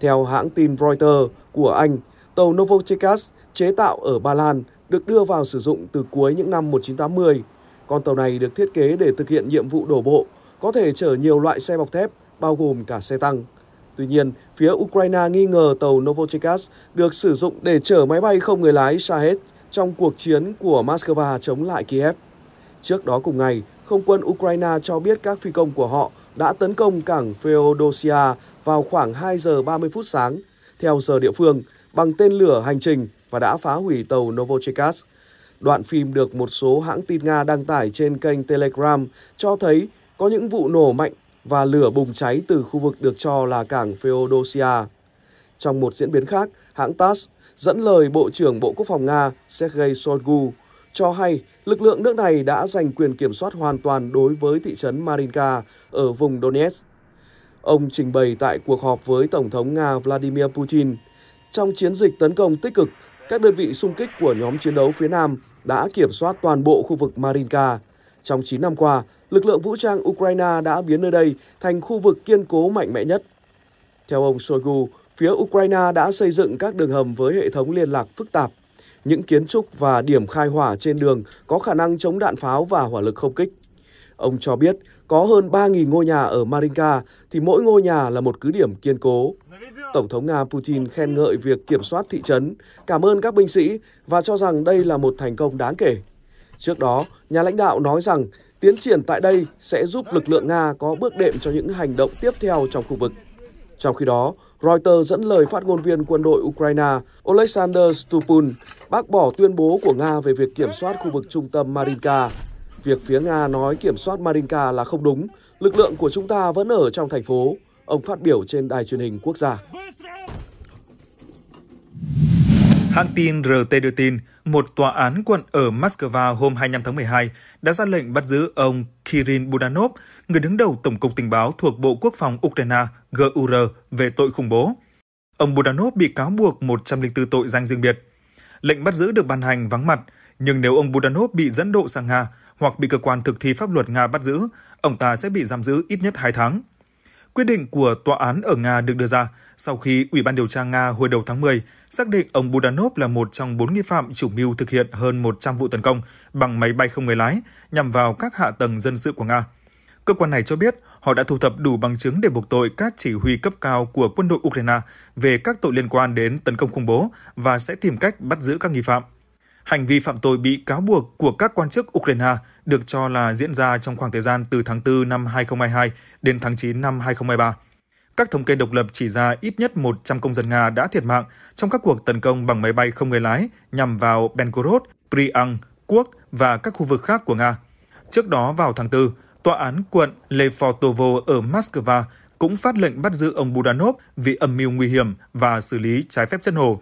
Theo hãng tin Reuters của Anh, tàu Novochekas chế tạo ở Ba Lan được đưa vào sử dụng từ cuối những năm 1980. Con tàu này được thiết kế để thực hiện nhiệm vụ đổ bộ, có thể chở nhiều loại xe bọc thép, bao gồm cả xe tăng. Tuy nhiên, phía Ukraine nghi ngờ tàu Novochekas được sử dụng để chở máy bay không người lái Shahed trong cuộc chiến của Moscow chống lại Kiev. Trước đó cùng ngày, không quân Ukraine cho biết các phi công của họ đã tấn công cảng Feodosia vào khoảng 2 giờ 30 phút sáng, theo giờ địa phương, bằng tên lửa hành trình và đã phá hủy tàu Novochekaz. Đoạn phim được một số hãng tin Nga đăng tải trên kênh Telegram cho thấy có những vụ nổ mạnh và lửa bùng cháy từ khu vực được cho là cảng Feodosia. Trong một diễn biến khác, hãng TASS dẫn lời Bộ trưởng Bộ Quốc phòng Nga Sergei Shoigu cho hay Lực lượng nước này đã giành quyền kiểm soát hoàn toàn đối với thị trấn Marinka ở vùng Donetsk. Ông trình bày tại cuộc họp với Tổng thống Nga Vladimir Putin. Trong chiến dịch tấn công tích cực, các đơn vị xung kích của nhóm chiến đấu phía Nam đã kiểm soát toàn bộ khu vực Marinka. Trong 9 năm qua, lực lượng vũ trang Ukraine đã biến nơi đây thành khu vực kiên cố mạnh mẽ nhất. Theo ông Shoigu, phía Ukraine đã xây dựng các đường hầm với hệ thống liên lạc phức tạp những kiến trúc và điểm khai hỏa trên đường có khả năng chống đạn pháo và hỏa lực không kích. Ông cho biết có hơn 3.000 ngôi nhà ở Marinka thì mỗi ngôi nhà là một cứ điểm kiên cố. Tổng thống Nga Putin khen ngợi việc kiểm soát thị trấn, cảm ơn các binh sĩ và cho rằng đây là một thành công đáng kể. Trước đó, nhà lãnh đạo nói rằng tiến triển tại đây sẽ giúp lực lượng Nga có bước đệm cho những hành động tiếp theo trong khu vực. Trong khi đó, Reuters dẫn lời phát ngôn viên quân đội Ukraine Oleksandr Stupun bác bỏ tuyên bố của Nga về việc kiểm soát khu vực trung tâm Marinka. Việc phía Nga nói kiểm soát Marinka là không đúng, lực lượng của chúng ta vẫn ở trong thành phố, ông phát biểu trên đài truyền hình quốc gia. Hãng tin RT đưa tin, một tòa án quận ở Moscow hôm 25 tháng 12 đã ra lệnh bắt giữ ông Kirin Budanov, người đứng đầu Tổng cục Tình báo thuộc Bộ Quốc phòng Ukraine GUR về tội khủng bố. Ông Budanov bị cáo buộc 104 tội danh riêng biệt. Lệnh bắt giữ được ban hành vắng mặt, nhưng nếu ông Budanov bị dẫn độ sang Nga hoặc bị cơ quan thực thi pháp luật Nga bắt giữ, ông ta sẽ bị giam giữ ít nhất 2 tháng. Quyết định của tòa án ở Nga được đưa ra sau khi Ủy ban điều tra Nga hồi đầu tháng 10 xác định ông Budanov là một trong bốn nghi phạm chủ mưu thực hiện hơn 100 vụ tấn công bằng máy bay không người lái nhằm vào các hạ tầng dân sự của Nga. Cơ quan này cho biết họ đã thu thập đủ bằng chứng để buộc tội các chỉ huy cấp cao của quân đội Ukraine về các tội liên quan đến tấn công khủng bố và sẽ tìm cách bắt giữ các nghi phạm. Hành vi phạm tội bị cáo buộc của các quan chức Ukraine được cho là diễn ra trong khoảng thời gian từ tháng 4 năm 2022 đến tháng 9 năm 2023. Các thống kê độc lập chỉ ra ít nhất 100 công dân Nga đã thiệt mạng trong các cuộc tấn công bằng máy bay không người lái nhằm vào Belgorod, Priang, Quốc và các khu vực khác của Nga. Trước đó vào tháng 4, Tòa án quận Lefortovo ở Moscow cũng phát lệnh bắt giữ ông Budanov vì âm mưu nguy hiểm và xử lý trái phép chất nổ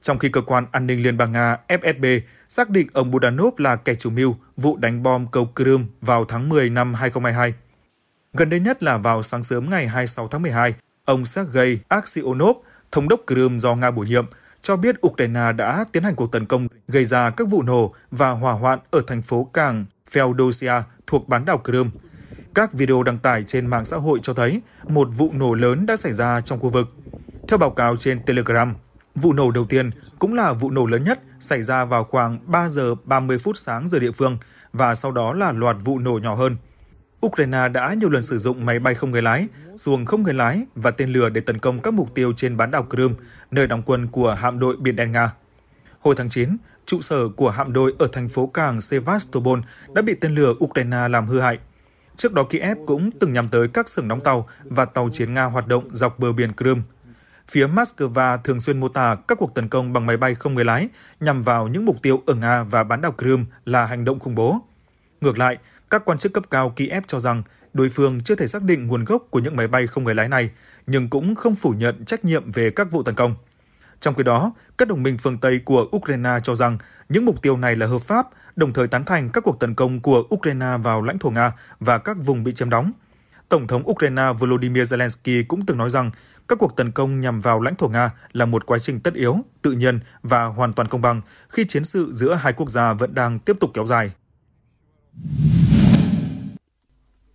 trong khi cơ quan an ninh Liên bang Nga FSB xác định ông Budanov là kẻ chủ mưu vụ đánh bom cầu Crimea vào tháng 10 năm 2022. Gần đây nhất là vào sáng sớm ngày 26 tháng 12, ông Sergei Aksionov, thống đốc Crimea do Nga bổ nhiệm, cho biết Ukraine đã tiến hành cuộc tấn công gây ra các vụ nổ và hỏa hoạn ở thành phố cảng Feodosia thuộc bán đảo Crimea. Các video đăng tải trên mạng xã hội cho thấy một vụ nổ lớn đã xảy ra trong khu vực. Theo báo cáo trên Telegram, Vụ nổ đầu tiên cũng là vụ nổ lớn nhất xảy ra vào khoảng 3 giờ 30 phút sáng giờ địa phương và sau đó là loạt vụ nổ nhỏ hơn. Ukraine đã nhiều lần sử dụng máy bay không người lái, xuồng không người lái và tên lửa để tấn công các mục tiêu trên bán đảo Crimea, nơi đóng quân của hạm đội Biển Đen Nga. Hồi tháng 9, trụ sở của hạm đội ở thành phố cảng Sevastopol đã bị tên lửa Ukraine làm hư hại. Trước đó Kiev cũng từng nhắm tới các xưởng đóng tàu và tàu chiến Nga hoạt động dọc bờ biển Crimea phía Moscow thường xuyên mô tả các cuộc tấn công bằng máy bay không người lái nhằm vào những mục tiêu ở Nga và bán đảo Crimea là hành động khủng bố. Ngược lại, các quan chức cấp cao Kiev cho rằng đối phương chưa thể xác định nguồn gốc của những máy bay không người lái này, nhưng cũng không phủ nhận trách nhiệm về các vụ tấn công. Trong khi đó, các đồng minh phương Tây của Ukraine cho rằng những mục tiêu này là hợp pháp, đồng thời tán thành các cuộc tấn công của Ukraine vào lãnh thổ Nga và các vùng bị chiếm đóng. Tổng thống Ukraine Volodymyr Zelensky cũng từng nói rằng các cuộc tấn công nhằm vào lãnh thổ Nga là một quá trình tất yếu, tự nhiên và hoàn toàn công bằng khi chiến sự giữa hai quốc gia vẫn đang tiếp tục kéo dài.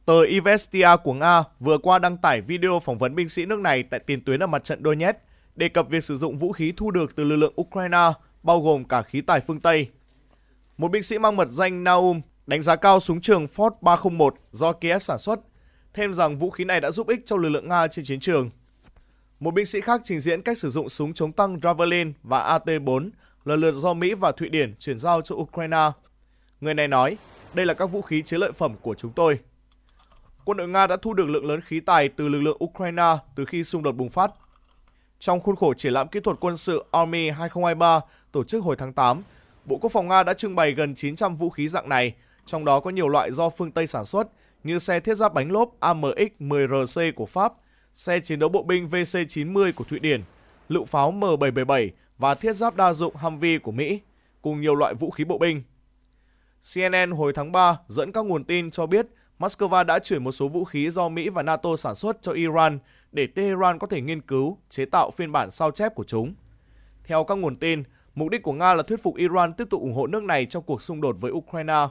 Tờ Ivestia của Nga vừa qua đăng tải video phỏng vấn binh sĩ nước này tại tiền tuyến ở mặt trận Donetsk, đề cập việc sử dụng vũ khí thu được từ lực lượng Ukraine, bao gồm cả khí tài phương Tây. Một binh sĩ mang mật danh Naum đánh giá cao súng trường Ford 301 do Kiev sản xuất, thêm rằng vũ khí này đã giúp ích cho lực lượng Nga trên chiến trường. Một binh sĩ khác trình diễn cách sử dụng súng chống tăng Javelin và AT-4 lần lượt do Mỹ và Thụy Điển chuyển giao cho Ukraine. Người này nói, đây là các vũ khí chế lợi phẩm của chúng tôi. Quân đội Nga đã thu được lượng lớn khí tài từ lực lượng Ukraine từ khi xung đột bùng phát. Trong khuôn khổ triển lãm kỹ thuật quân sự Army 2023 tổ chức hồi tháng 8, Bộ Quốc phòng Nga đã trưng bày gần 900 vũ khí dạng này, trong đó có nhiều loại do phương Tây sản xuất như xe thiết giáp bánh lốp AMX-10RC của Pháp, xe chiến đấu bộ binh VC-90 của Thụy Điển, lựu pháo M777 và thiết giáp đa dụng Humvee của Mỹ, cùng nhiều loại vũ khí bộ binh. CNN hồi tháng 3 dẫn các nguồn tin cho biết Moscow đã chuyển một số vũ khí do Mỹ và NATO sản xuất cho Iran để Tehran có thể nghiên cứu, chế tạo phiên bản sao chép của chúng. Theo các nguồn tin, mục đích của Nga là thuyết phục Iran tiếp tục ủng hộ nước này trong cuộc xung đột với Ukraine.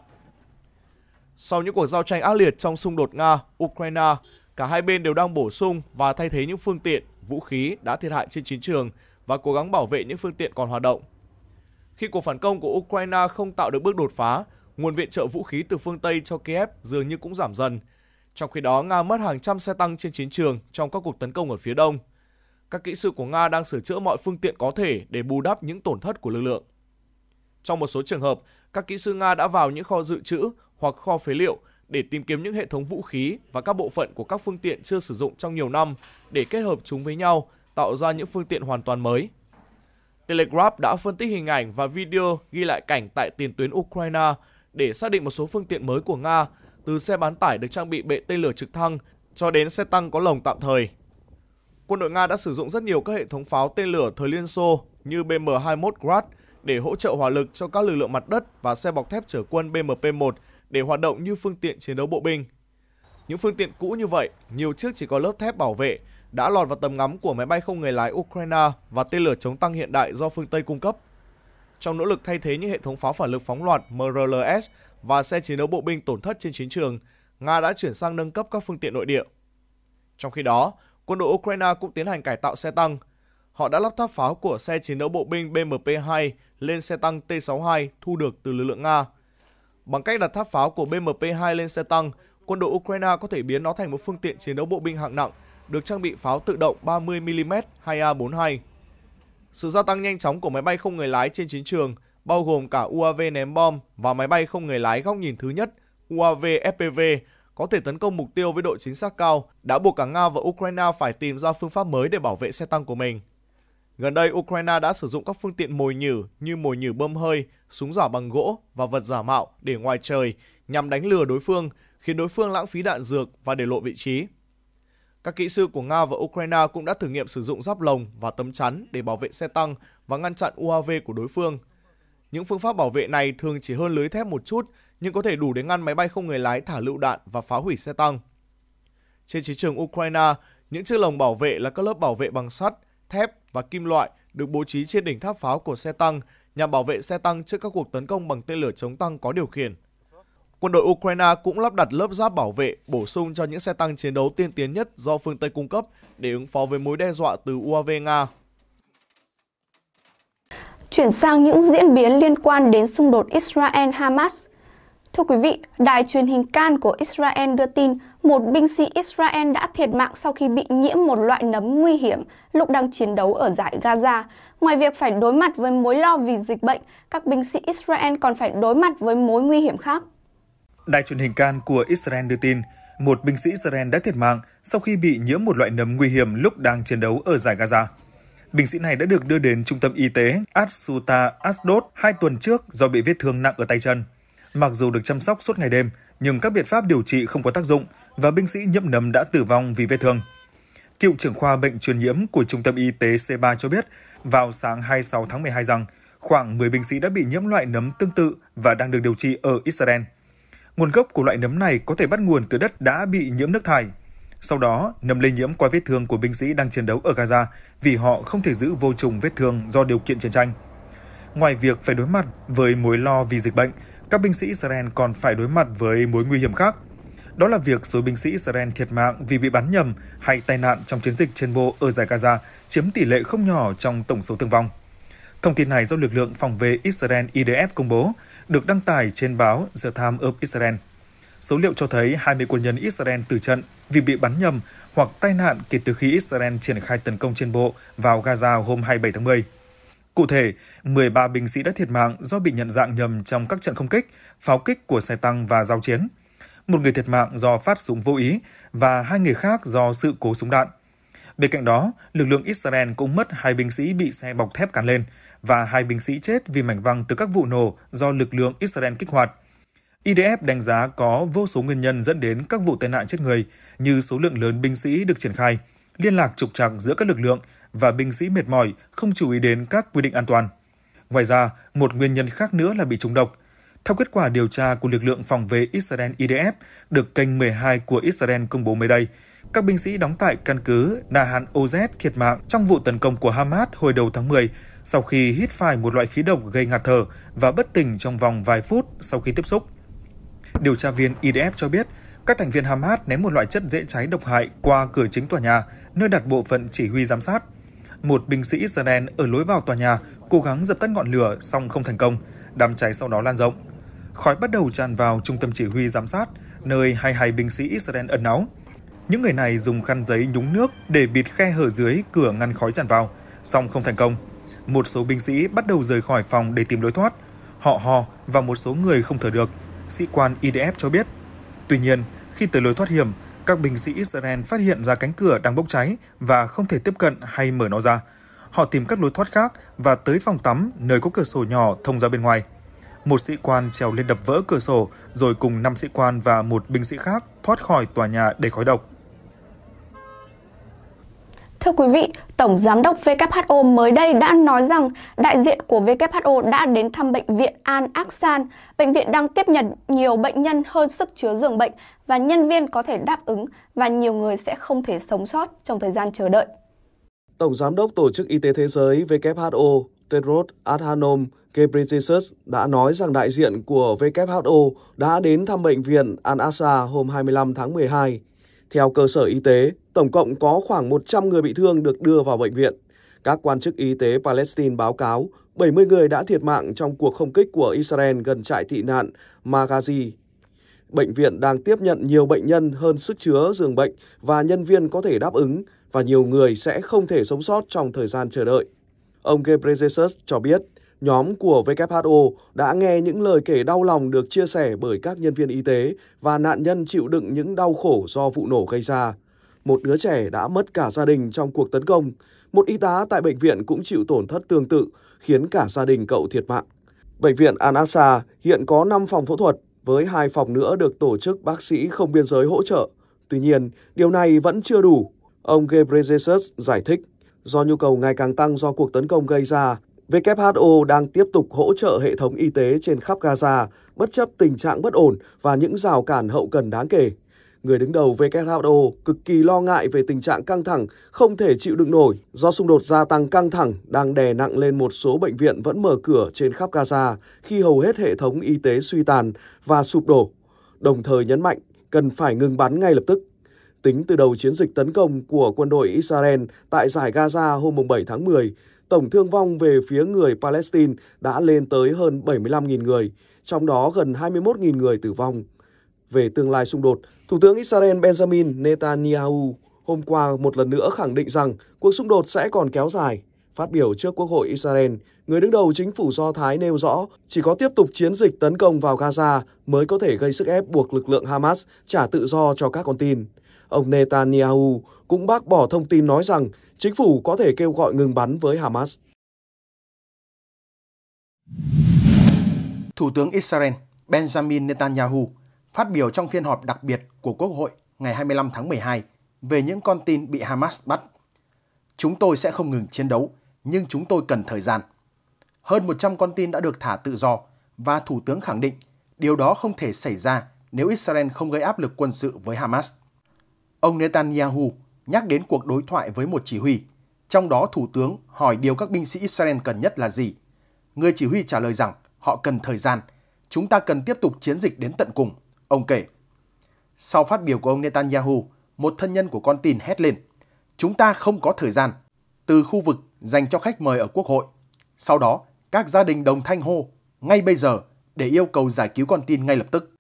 Sau những cuộc giao tranh ác liệt trong xung đột Nga-Ukraine, Cả hai bên đều đang bổ sung và thay thế những phương tiện, vũ khí đã thiệt hại trên chiến trường và cố gắng bảo vệ những phương tiện còn hoạt động. Khi cuộc phản công của Ukraine không tạo được bước đột phá, nguồn viện trợ vũ khí từ phương Tây cho Kiev dường như cũng giảm dần. Trong khi đó, Nga mất hàng trăm xe tăng trên chiến trường trong các cuộc tấn công ở phía đông. Các kỹ sư của Nga đang sửa chữa mọi phương tiện có thể để bù đắp những tổn thất của lực lượng. Trong một số trường hợp, các kỹ sư Nga đã vào những kho dự trữ hoặc kho phế liệu để tìm kiếm những hệ thống vũ khí và các bộ phận của các phương tiện chưa sử dụng trong nhiều năm để kết hợp chúng với nhau, tạo ra những phương tiện hoàn toàn mới. Telegraph đã phân tích hình ảnh và video ghi lại cảnh tại tiền tuyến Ukraine để xác định một số phương tiện mới của Nga, từ xe bán tải được trang bị bệ tên lửa trực thăng cho đến xe tăng có lồng tạm thời. Quân đội Nga đã sử dụng rất nhiều các hệ thống pháo tên lửa thời Liên Xô như BM-21 Grad để hỗ trợ hỏa lực cho các lực lượng mặt đất và xe bọc thép chở quân BMP-1 để hoạt động như phương tiện chiến đấu bộ binh. Những phương tiện cũ như vậy, nhiều chiếc chỉ có lớp thép bảo vệ, đã lọt vào tầm ngắm của máy bay không người lái Ukraine và tên lửa chống tăng hiện đại do phương Tây cung cấp. Trong nỗ lực thay thế những hệ thống pháo phản lực phóng loạt MRLS và xe chiến đấu bộ binh tổn thất trên chiến trường, Nga đã chuyển sang nâng cấp các phương tiện nội địa. Trong khi đó, quân đội Ukraine cũng tiến hành cải tạo xe tăng. Họ đã lắp tháp pháo của xe chiến đấu bộ binh BMP-2 lên xe tăng T-62 thu được từ lực lượng Nga – Bằng cách đặt tháp pháo của BMP-2 lên xe tăng, quân đội Ukraine có thể biến nó thành một phương tiện chiến đấu bộ binh hạng nặng, được trang bị pháo tự động 30mm 2A42. Sự gia tăng nhanh chóng của máy bay không người lái trên chiến trường, bao gồm cả UAV ném bom và máy bay không người lái góc nhìn thứ nhất UAV FPV, có thể tấn công mục tiêu với độ chính xác cao, đã buộc cả Nga và Ukraine phải tìm ra phương pháp mới để bảo vệ xe tăng của mình. Gần đây, Ukraine đã sử dụng các phương tiện mồi nhử như mồi nhử bơm hơi, súng giả bằng gỗ và vật giả mạo để ngoài trời nhằm đánh lừa đối phương, khiến đối phương lãng phí đạn dược và để lộ vị trí. Các kỹ sư của Nga và Ukraine cũng đã thử nghiệm sử dụng giáp lồng và tấm chắn để bảo vệ xe tăng và ngăn chặn UAV của đối phương. Những phương pháp bảo vệ này thường chỉ hơn lưới thép một chút, nhưng có thể đủ để ngăn máy bay không người lái thả lựu đạn và phá hủy xe tăng. Trên chiến trường Ukraine, những chiếc lồng bảo vệ là các lớp bảo vệ bằng sắt, thép và kim loại được bố trí trên đỉnh tháp pháo của xe tăng nhằm bảo vệ xe tăng trước các cuộc tấn công bằng tên lửa chống tăng có điều khiển. Quân đội Ukraine cũng lắp đặt lớp giáp bảo vệ bổ sung cho những xe tăng chiến đấu tiên tiến nhất do phương Tây cung cấp để ứng phó với mối đe dọa từ UAV Nga Chuyển sang những diễn biến liên quan đến xung đột Israel-Hamas. Thưa quý vị, đài truyền hình Can của Israel đưa tin một binh sĩ Israel đã thiệt mạng sau khi bị nhiễm một loại nấm nguy hiểm lúc đang chiến đấu ở giải Gaza. Ngoài việc phải đối mặt với mối lo vì dịch bệnh, các binh sĩ Israel còn phải đối mặt với mối nguy hiểm khác. Đài truyền hình Can của Israel đưa tin, một binh sĩ Israel đã thiệt mạng sau khi bị nhiễm một loại nấm nguy hiểm lúc đang chiến đấu ở giải Gaza. Binh sĩ này đã được đưa đến trung tâm y tế Asuta Asdod hai tuần trước do bị vết thương nặng ở tay chân. Mặc dù được chăm sóc suốt ngày đêm, nhưng các biện pháp điều trị không có tác dụng và binh sĩ nhấp nấm đã tử vong vì vết thương. Cựu trưởng khoa bệnh truyền nhiễm của Trung tâm Y tế C3 cho biết vào sáng 26 tháng 12 rằng khoảng 10 binh sĩ đã bị nhiễm loại nấm tương tự và đang được điều trị ở Israel. Nguồn gốc của loại nấm này có thể bắt nguồn từ đất đã bị nhiễm nước thải. Sau đó, nấm lây nhiễm qua vết thương của binh sĩ đang chiến đấu ở Gaza vì họ không thể giữ vô trùng vết thương do điều kiện chiến tranh. Ngoài việc phải đối mặt với mối lo vì dịch bệnh, các binh sĩ Israel còn phải đối mặt với mối nguy hiểm khác đó là việc số binh sĩ Israel thiệt mạng vì bị bắn nhầm hay tai nạn trong chiến dịch trên bộ ở giải Gaza chiếm tỷ lệ không nhỏ trong tổng số thương vong. Thông tin này do lực lượng phòng vệ Israel IDF công bố, được đăng tải trên báo The Times of Israel. Số liệu cho thấy 20 quân nhân Israel tử trận vì bị bắn nhầm hoặc tai nạn kể từ khi Israel triển khai tấn công trên bộ vào Gaza hôm 27 tháng 10. Cụ thể, 13 binh sĩ đã thiệt mạng do bị nhận dạng nhầm trong các trận không kích, pháo kích của xe tăng và giao chiến – một người thiệt mạng do phát súng vô ý và hai người khác do sự cố súng đạn. Bên cạnh đó, lực lượng Israel cũng mất hai binh sĩ bị xe bọc thép cán lên và hai binh sĩ chết vì mảnh văng từ các vụ nổ do lực lượng Israel kích hoạt. IDF đánh giá có vô số nguyên nhân dẫn đến các vụ tai nạn chết người như số lượng lớn binh sĩ được triển khai, liên lạc trục trặc giữa các lực lượng và binh sĩ mệt mỏi không chú ý đến các quy định an toàn. Ngoài ra, một nguyên nhân khác nữa là bị trúng độc, theo kết quả điều tra của lực lượng phòng vệ Israel IDF được kênh 12 của Israel công bố mới đây, các binh sĩ đóng tại căn cứ Nahan Oz thiệt mạng trong vụ tấn công của Hamas hồi đầu tháng 10 sau khi hít phải một loại khí độc gây ngạt thở và bất tỉnh trong vòng vài phút sau khi tiếp xúc. Điều tra viên IDF cho biết, các thành viên Hamas ném một loại chất dễ cháy độc hại qua cửa chính tòa nhà, nơi đặt bộ phận chỉ huy giám sát. Một binh sĩ Israel ở lối vào tòa nhà cố gắng dập tắt ngọn lửa song không thành công – đám cháy sau đó lan rộng. Khói bắt đầu tràn vào trung tâm chỉ huy giám sát, nơi hai hai binh sĩ Israel ẩn náu. Những người này dùng khăn giấy nhúng nước để bịt khe hở dưới cửa ngăn khói tràn vào, song không thành công. Một số binh sĩ bắt đầu rời khỏi phòng để tìm lối thoát. Họ ho và một số người không thở được, sĩ quan IDF cho biết. Tuy nhiên, khi tới lối thoát hiểm, các binh sĩ Israel phát hiện ra cánh cửa đang bốc cháy và không thể tiếp cận hay mở nó ra, Họ tìm các lối thoát khác và tới phòng tắm nơi có cửa sổ nhỏ thông ra bên ngoài. Một sĩ quan trèo lên đập vỡ cửa sổ rồi cùng 5 sĩ quan và một binh sĩ khác thoát khỏi tòa nhà đầy khói độc. Thưa quý vị, Tổng Giám đốc WHO mới đây đã nói rằng đại diện của WHO đã đến thăm bệnh viện Al Aqsan. Bệnh viện đang tiếp nhận nhiều bệnh nhân hơn sức chứa giường bệnh và nhân viên có thể đáp ứng và nhiều người sẽ không thể sống sót trong thời gian chờ đợi. Tổng Giám đốc Tổ chức Y tế Thế giới WHO Tedros Adhanom Ghebreyesus đã nói rằng đại diện của WHO đã đến thăm bệnh viện Al-Aqsa hôm 25 tháng 12. Theo cơ sở y tế, tổng cộng có khoảng 100 người bị thương được đưa vào bệnh viện. Các quan chức y tế Palestine báo cáo 70 người đã thiệt mạng trong cuộc không kích của Israel gần trại thị nạn Maghazi. Bệnh viện đang tiếp nhận nhiều bệnh nhân hơn sức chứa giường bệnh và nhân viên có thể đáp ứng, và nhiều người sẽ không thể sống sót trong thời gian chờ đợi. Ông Ghebreyesus cho biết, nhóm của WHO đã nghe những lời kể đau lòng được chia sẻ bởi các nhân viên y tế và nạn nhân chịu đựng những đau khổ do vụ nổ gây ra. Một đứa trẻ đã mất cả gia đình trong cuộc tấn công, một y tá tại bệnh viện cũng chịu tổn thất tương tự, khiến cả gia đình cậu thiệt mạng. Bệnh viện Anasa hiện có 5 phòng phẫu thuật, với hai phòng nữa được tổ chức bác sĩ không biên giới hỗ trợ. Tuy nhiên, điều này vẫn chưa đủ Ông Ghebreyesus giải thích, do nhu cầu ngày càng tăng do cuộc tấn công gây ra, WHO đang tiếp tục hỗ trợ hệ thống y tế trên khắp Gaza, bất chấp tình trạng bất ổn và những rào cản hậu cần đáng kể. Người đứng đầu WHO cực kỳ lo ngại về tình trạng căng thẳng không thể chịu đựng nổi do xung đột gia tăng căng thẳng đang đè nặng lên một số bệnh viện vẫn mở cửa trên khắp Gaza khi hầu hết hệ thống y tế suy tàn và sụp đổ, đồng thời nhấn mạnh cần phải ngừng bắn ngay lập tức. Tính từ đầu chiến dịch tấn công của quân đội Israel tại giải Gaza hôm 7 tháng 10, tổng thương vong về phía người Palestine đã lên tới hơn 75.000 người, trong đó gần 21.000 người tử vong. Về tương lai xung đột, Thủ tướng Israel Benjamin Netanyahu hôm qua một lần nữa khẳng định rằng cuộc xung đột sẽ còn kéo dài. Phát biểu trước Quốc hội Israel, người đứng đầu chính phủ Do Thái nêu rõ chỉ có tiếp tục chiến dịch tấn công vào Gaza mới có thể gây sức ép buộc lực lượng Hamas trả tự do cho các con tin. Ông Netanyahu cũng bác bỏ thông tin nói rằng chính phủ có thể kêu gọi ngừng bắn với Hamas. Thủ tướng Israel Benjamin Netanyahu phát biểu trong phiên họp đặc biệt của Quốc hội ngày 25 tháng 12 về những con tin bị Hamas bắt. Chúng tôi sẽ không ngừng chiến đấu, nhưng chúng tôi cần thời gian. Hơn 100 con tin đã được thả tự do và Thủ tướng khẳng định điều đó không thể xảy ra nếu Israel không gây áp lực quân sự với Hamas. Ông Netanyahu nhắc đến cuộc đối thoại với một chỉ huy, trong đó Thủ tướng hỏi điều các binh sĩ Israel cần nhất là gì. Người chỉ huy trả lời rằng họ cần thời gian, chúng ta cần tiếp tục chiến dịch đến tận cùng, ông kể. Sau phát biểu của ông Netanyahu, một thân nhân của con tin hét lên, chúng ta không có thời gian, từ khu vực dành cho khách mời ở Quốc hội. Sau đó, các gia đình đồng thanh hô, ngay bây giờ, để yêu cầu giải cứu con tin ngay lập tức.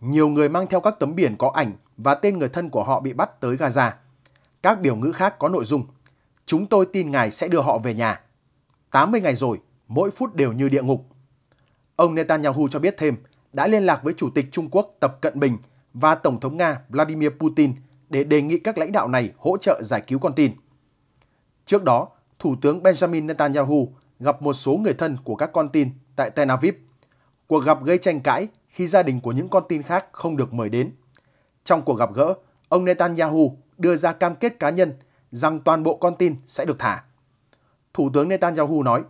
Nhiều người mang theo các tấm biển có ảnh và tên người thân của họ bị bắt tới Gaza. Các biểu ngữ khác có nội dung. Chúng tôi tin ngài sẽ đưa họ về nhà. 80 ngày rồi, mỗi phút đều như địa ngục. Ông Netanyahu cho biết thêm, đã liên lạc với Chủ tịch Trung Quốc Tập Cận Bình và Tổng thống Nga Vladimir Putin để đề nghị các lãnh đạo này hỗ trợ giải cứu con tin. Trước đó, Thủ tướng Benjamin Netanyahu gặp một số người thân của các con tin tại Tel Aviv. Cuộc gặp gây tranh cãi khi gia đình của những con tin khác không được mời đến. Trong cuộc gặp gỡ, ông Netanyahu đưa ra cam kết cá nhân rằng toàn bộ con tin sẽ được thả. Thủ tướng Netanyahu nói,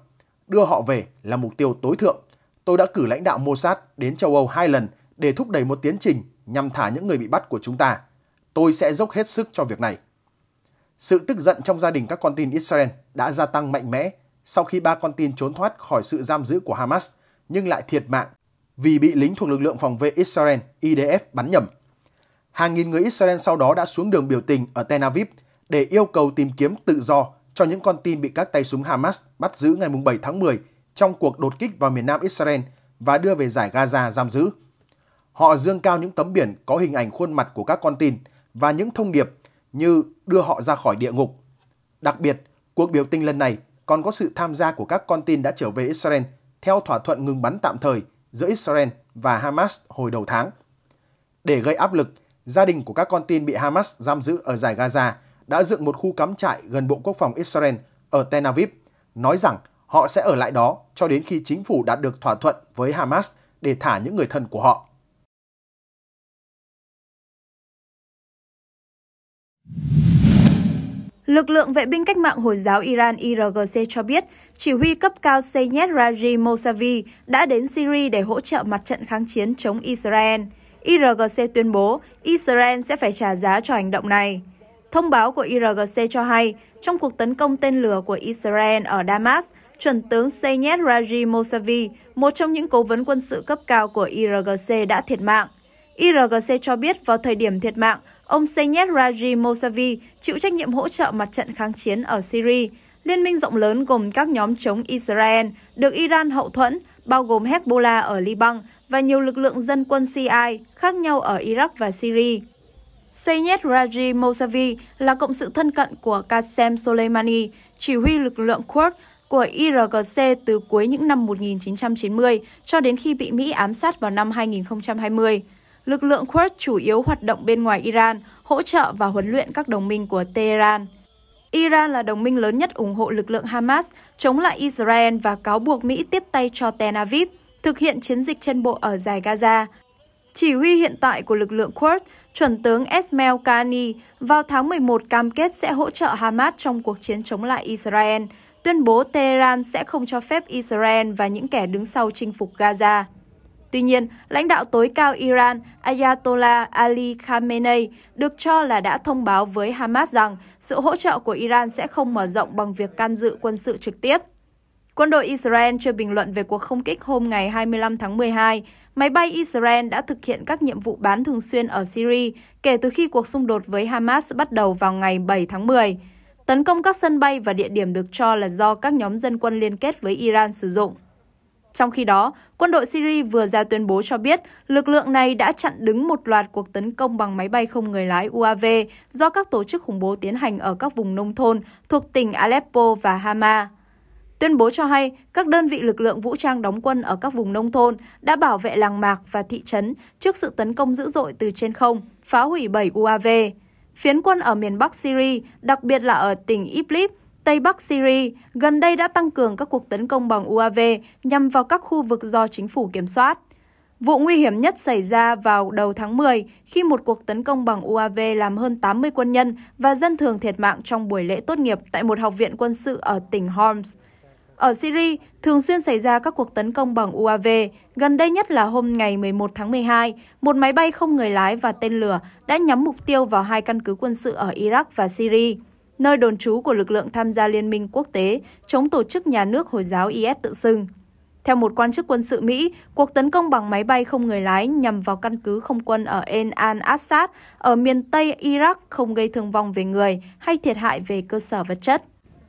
đưa họ về là mục tiêu tối thượng. Tôi đã cử lãnh đạo Mossad đến châu Âu hai lần để thúc đẩy một tiến trình nhằm thả những người bị bắt của chúng ta. Tôi sẽ dốc hết sức cho việc này. Sự tức giận trong gia đình các con tin Israel đã gia tăng mạnh mẽ sau khi ba con tin trốn thoát khỏi sự giam giữ của Hamas nhưng lại thiệt mạng vì bị lính thuộc lực lượng phòng vệ Israel IDF bắn nhầm. Hàng nghìn người Israel sau đó đã xuống đường biểu tình ở Tel Aviv để yêu cầu tìm kiếm tự do cho những con tin bị các tay súng Hamas bắt giữ ngày 7 tháng 10 trong cuộc đột kích vào miền nam Israel và đưa về giải Gaza giam giữ. Họ dương cao những tấm biển có hình ảnh khuôn mặt của các con tin và những thông điệp như đưa họ ra khỏi địa ngục. Đặc biệt, cuộc biểu tình lần này còn có sự tham gia của các con tin đã trở về Israel theo thỏa thuận ngừng bắn tạm thời – giữa Israel và Hamas hồi đầu tháng. Để gây áp lực, gia đình của các con tin bị Hamas giam giữ ở giải Gaza đã dựng một khu cắm trại gần Bộ Quốc phòng Israel ở Tel Aviv, nói rằng họ sẽ ở lại đó cho đến khi chính phủ đạt được thỏa thuận với Hamas để thả những người thân của họ. Lực lượng vệ binh cách mạng Hồi giáo Iran IRGC cho biết, chỉ huy cấp cao Seyed Raji Mosavi đã đến Syria để hỗ trợ mặt trận kháng chiến chống Israel. IRGC tuyên bố Israel sẽ phải trả giá cho hành động này. Thông báo của IRGC cho hay, trong cuộc tấn công tên lửa của Israel ở Damas, chuẩn tướng Seyed Raji Mosavi, một trong những cố vấn quân sự cấp cao của IRGC đã thiệt mạng. IRGC cho biết vào thời điểm thiệt mạng, Ông Seyed Raji Mousavi chịu trách nhiệm hỗ trợ mặt trận kháng chiến ở Syria. Liên minh rộng lớn gồm các nhóm chống Israel được Iran hậu thuẫn, bao gồm Hezbollah ở Liban và nhiều lực lượng dân quân CI khác nhau ở Iraq và Syria. Seyed Raji Mousavi là cộng sự thân cận của Qasem Soleimani, chỉ huy lực lượng Quds của IRGC từ cuối những năm 1990 cho đến khi bị Mỹ ám sát vào năm 2020 lực lượng Quds chủ yếu hoạt động bên ngoài Iran, hỗ trợ và huấn luyện các đồng minh của Tehran. Iran là đồng minh lớn nhất ủng hộ lực lượng Hamas chống lại Israel và cáo buộc Mỹ tiếp tay cho Tel Aviv thực hiện chiến dịch trên bộ ở giải Gaza. Chỉ huy hiện tại của lực lượng Quds, chuẩn tướng Esmail Kani, vào tháng 11 cam kết sẽ hỗ trợ Hamas trong cuộc chiến chống lại Israel, tuyên bố Tehran sẽ không cho phép Israel và những kẻ đứng sau chinh phục Gaza. Tuy nhiên, lãnh đạo tối cao Iran Ayatollah Ali Khamenei được cho là đã thông báo với Hamas rằng sự hỗ trợ của Iran sẽ không mở rộng bằng việc can dự quân sự trực tiếp. Quân đội Israel chưa bình luận về cuộc không kích hôm ngày 25 tháng 12. Máy bay Israel đã thực hiện các nhiệm vụ bán thường xuyên ở Syria kể từ khi cuộc xung đột với Hamas bắt đầu vào ngày 7 tháng 10. Tấn công các sân bay và địa điểm được cho là do các nhóm dân quân liên kết với Iran sử dụng. Trong khi đó, quân đội Syria vừa ra tuyên bố cho biết lực lượng này đã chặn đứng một loạt cuộc tấn công bằng máy bay không người lái UAV do các tổ chức khủng bố tiến hành ở các vùng nông thôn thuộc tỉnh Aleppo và Hama. Tuyên bố cho hay, các đơn vị lực lượng vũ trang đóng quân ở các vùng nông thôn đã bảo vệ làng mạc và thị trấn trước sự tấn công dữ dội từ trên không, phá hủy 7 UAV. Phiến quân ở miền Bắc Syria, đặc biệt là ở tỉnh Idlib, Tây Bắc Syria gần đây đã tăng cường các cuộc tấn công bằng UAV nhằm vào các khu vực do chính phủ kiểm soát. Vụ nguy hiểm nhất xảy ra vào đầu tháng 10 khi một cuộc tấn công bằng UAV làm hơn 80 quân nhân và dân thường thiệt mạng trong buổi lễ tốt nghiệp tại một học viện quân sự ở tỉnh Homs. Ở Syria, thường xuyên xảy ra các cuộc tấn công bằng UAV, gần đây nhất là hôm ngày 11 tháng 12, một máy bay không người lái và tên lửa đã nhắm mục tiêu vào hai căn cứ quân sự ở Iraq và Syria nơi đồn trú của lực lượng tham gia liên minh quốc tế chống tổ chức nhà nước Hồi giáo IS tự xưng. Theo một quan chức quân sự Mỹ, cuộc tấn công bằng máy bay không người lái nhằm vào căn cứ không quân ở En An assad ở miền Tây Iraq không gây thương vong về người hay thiệt hại về cơ sở vật chất.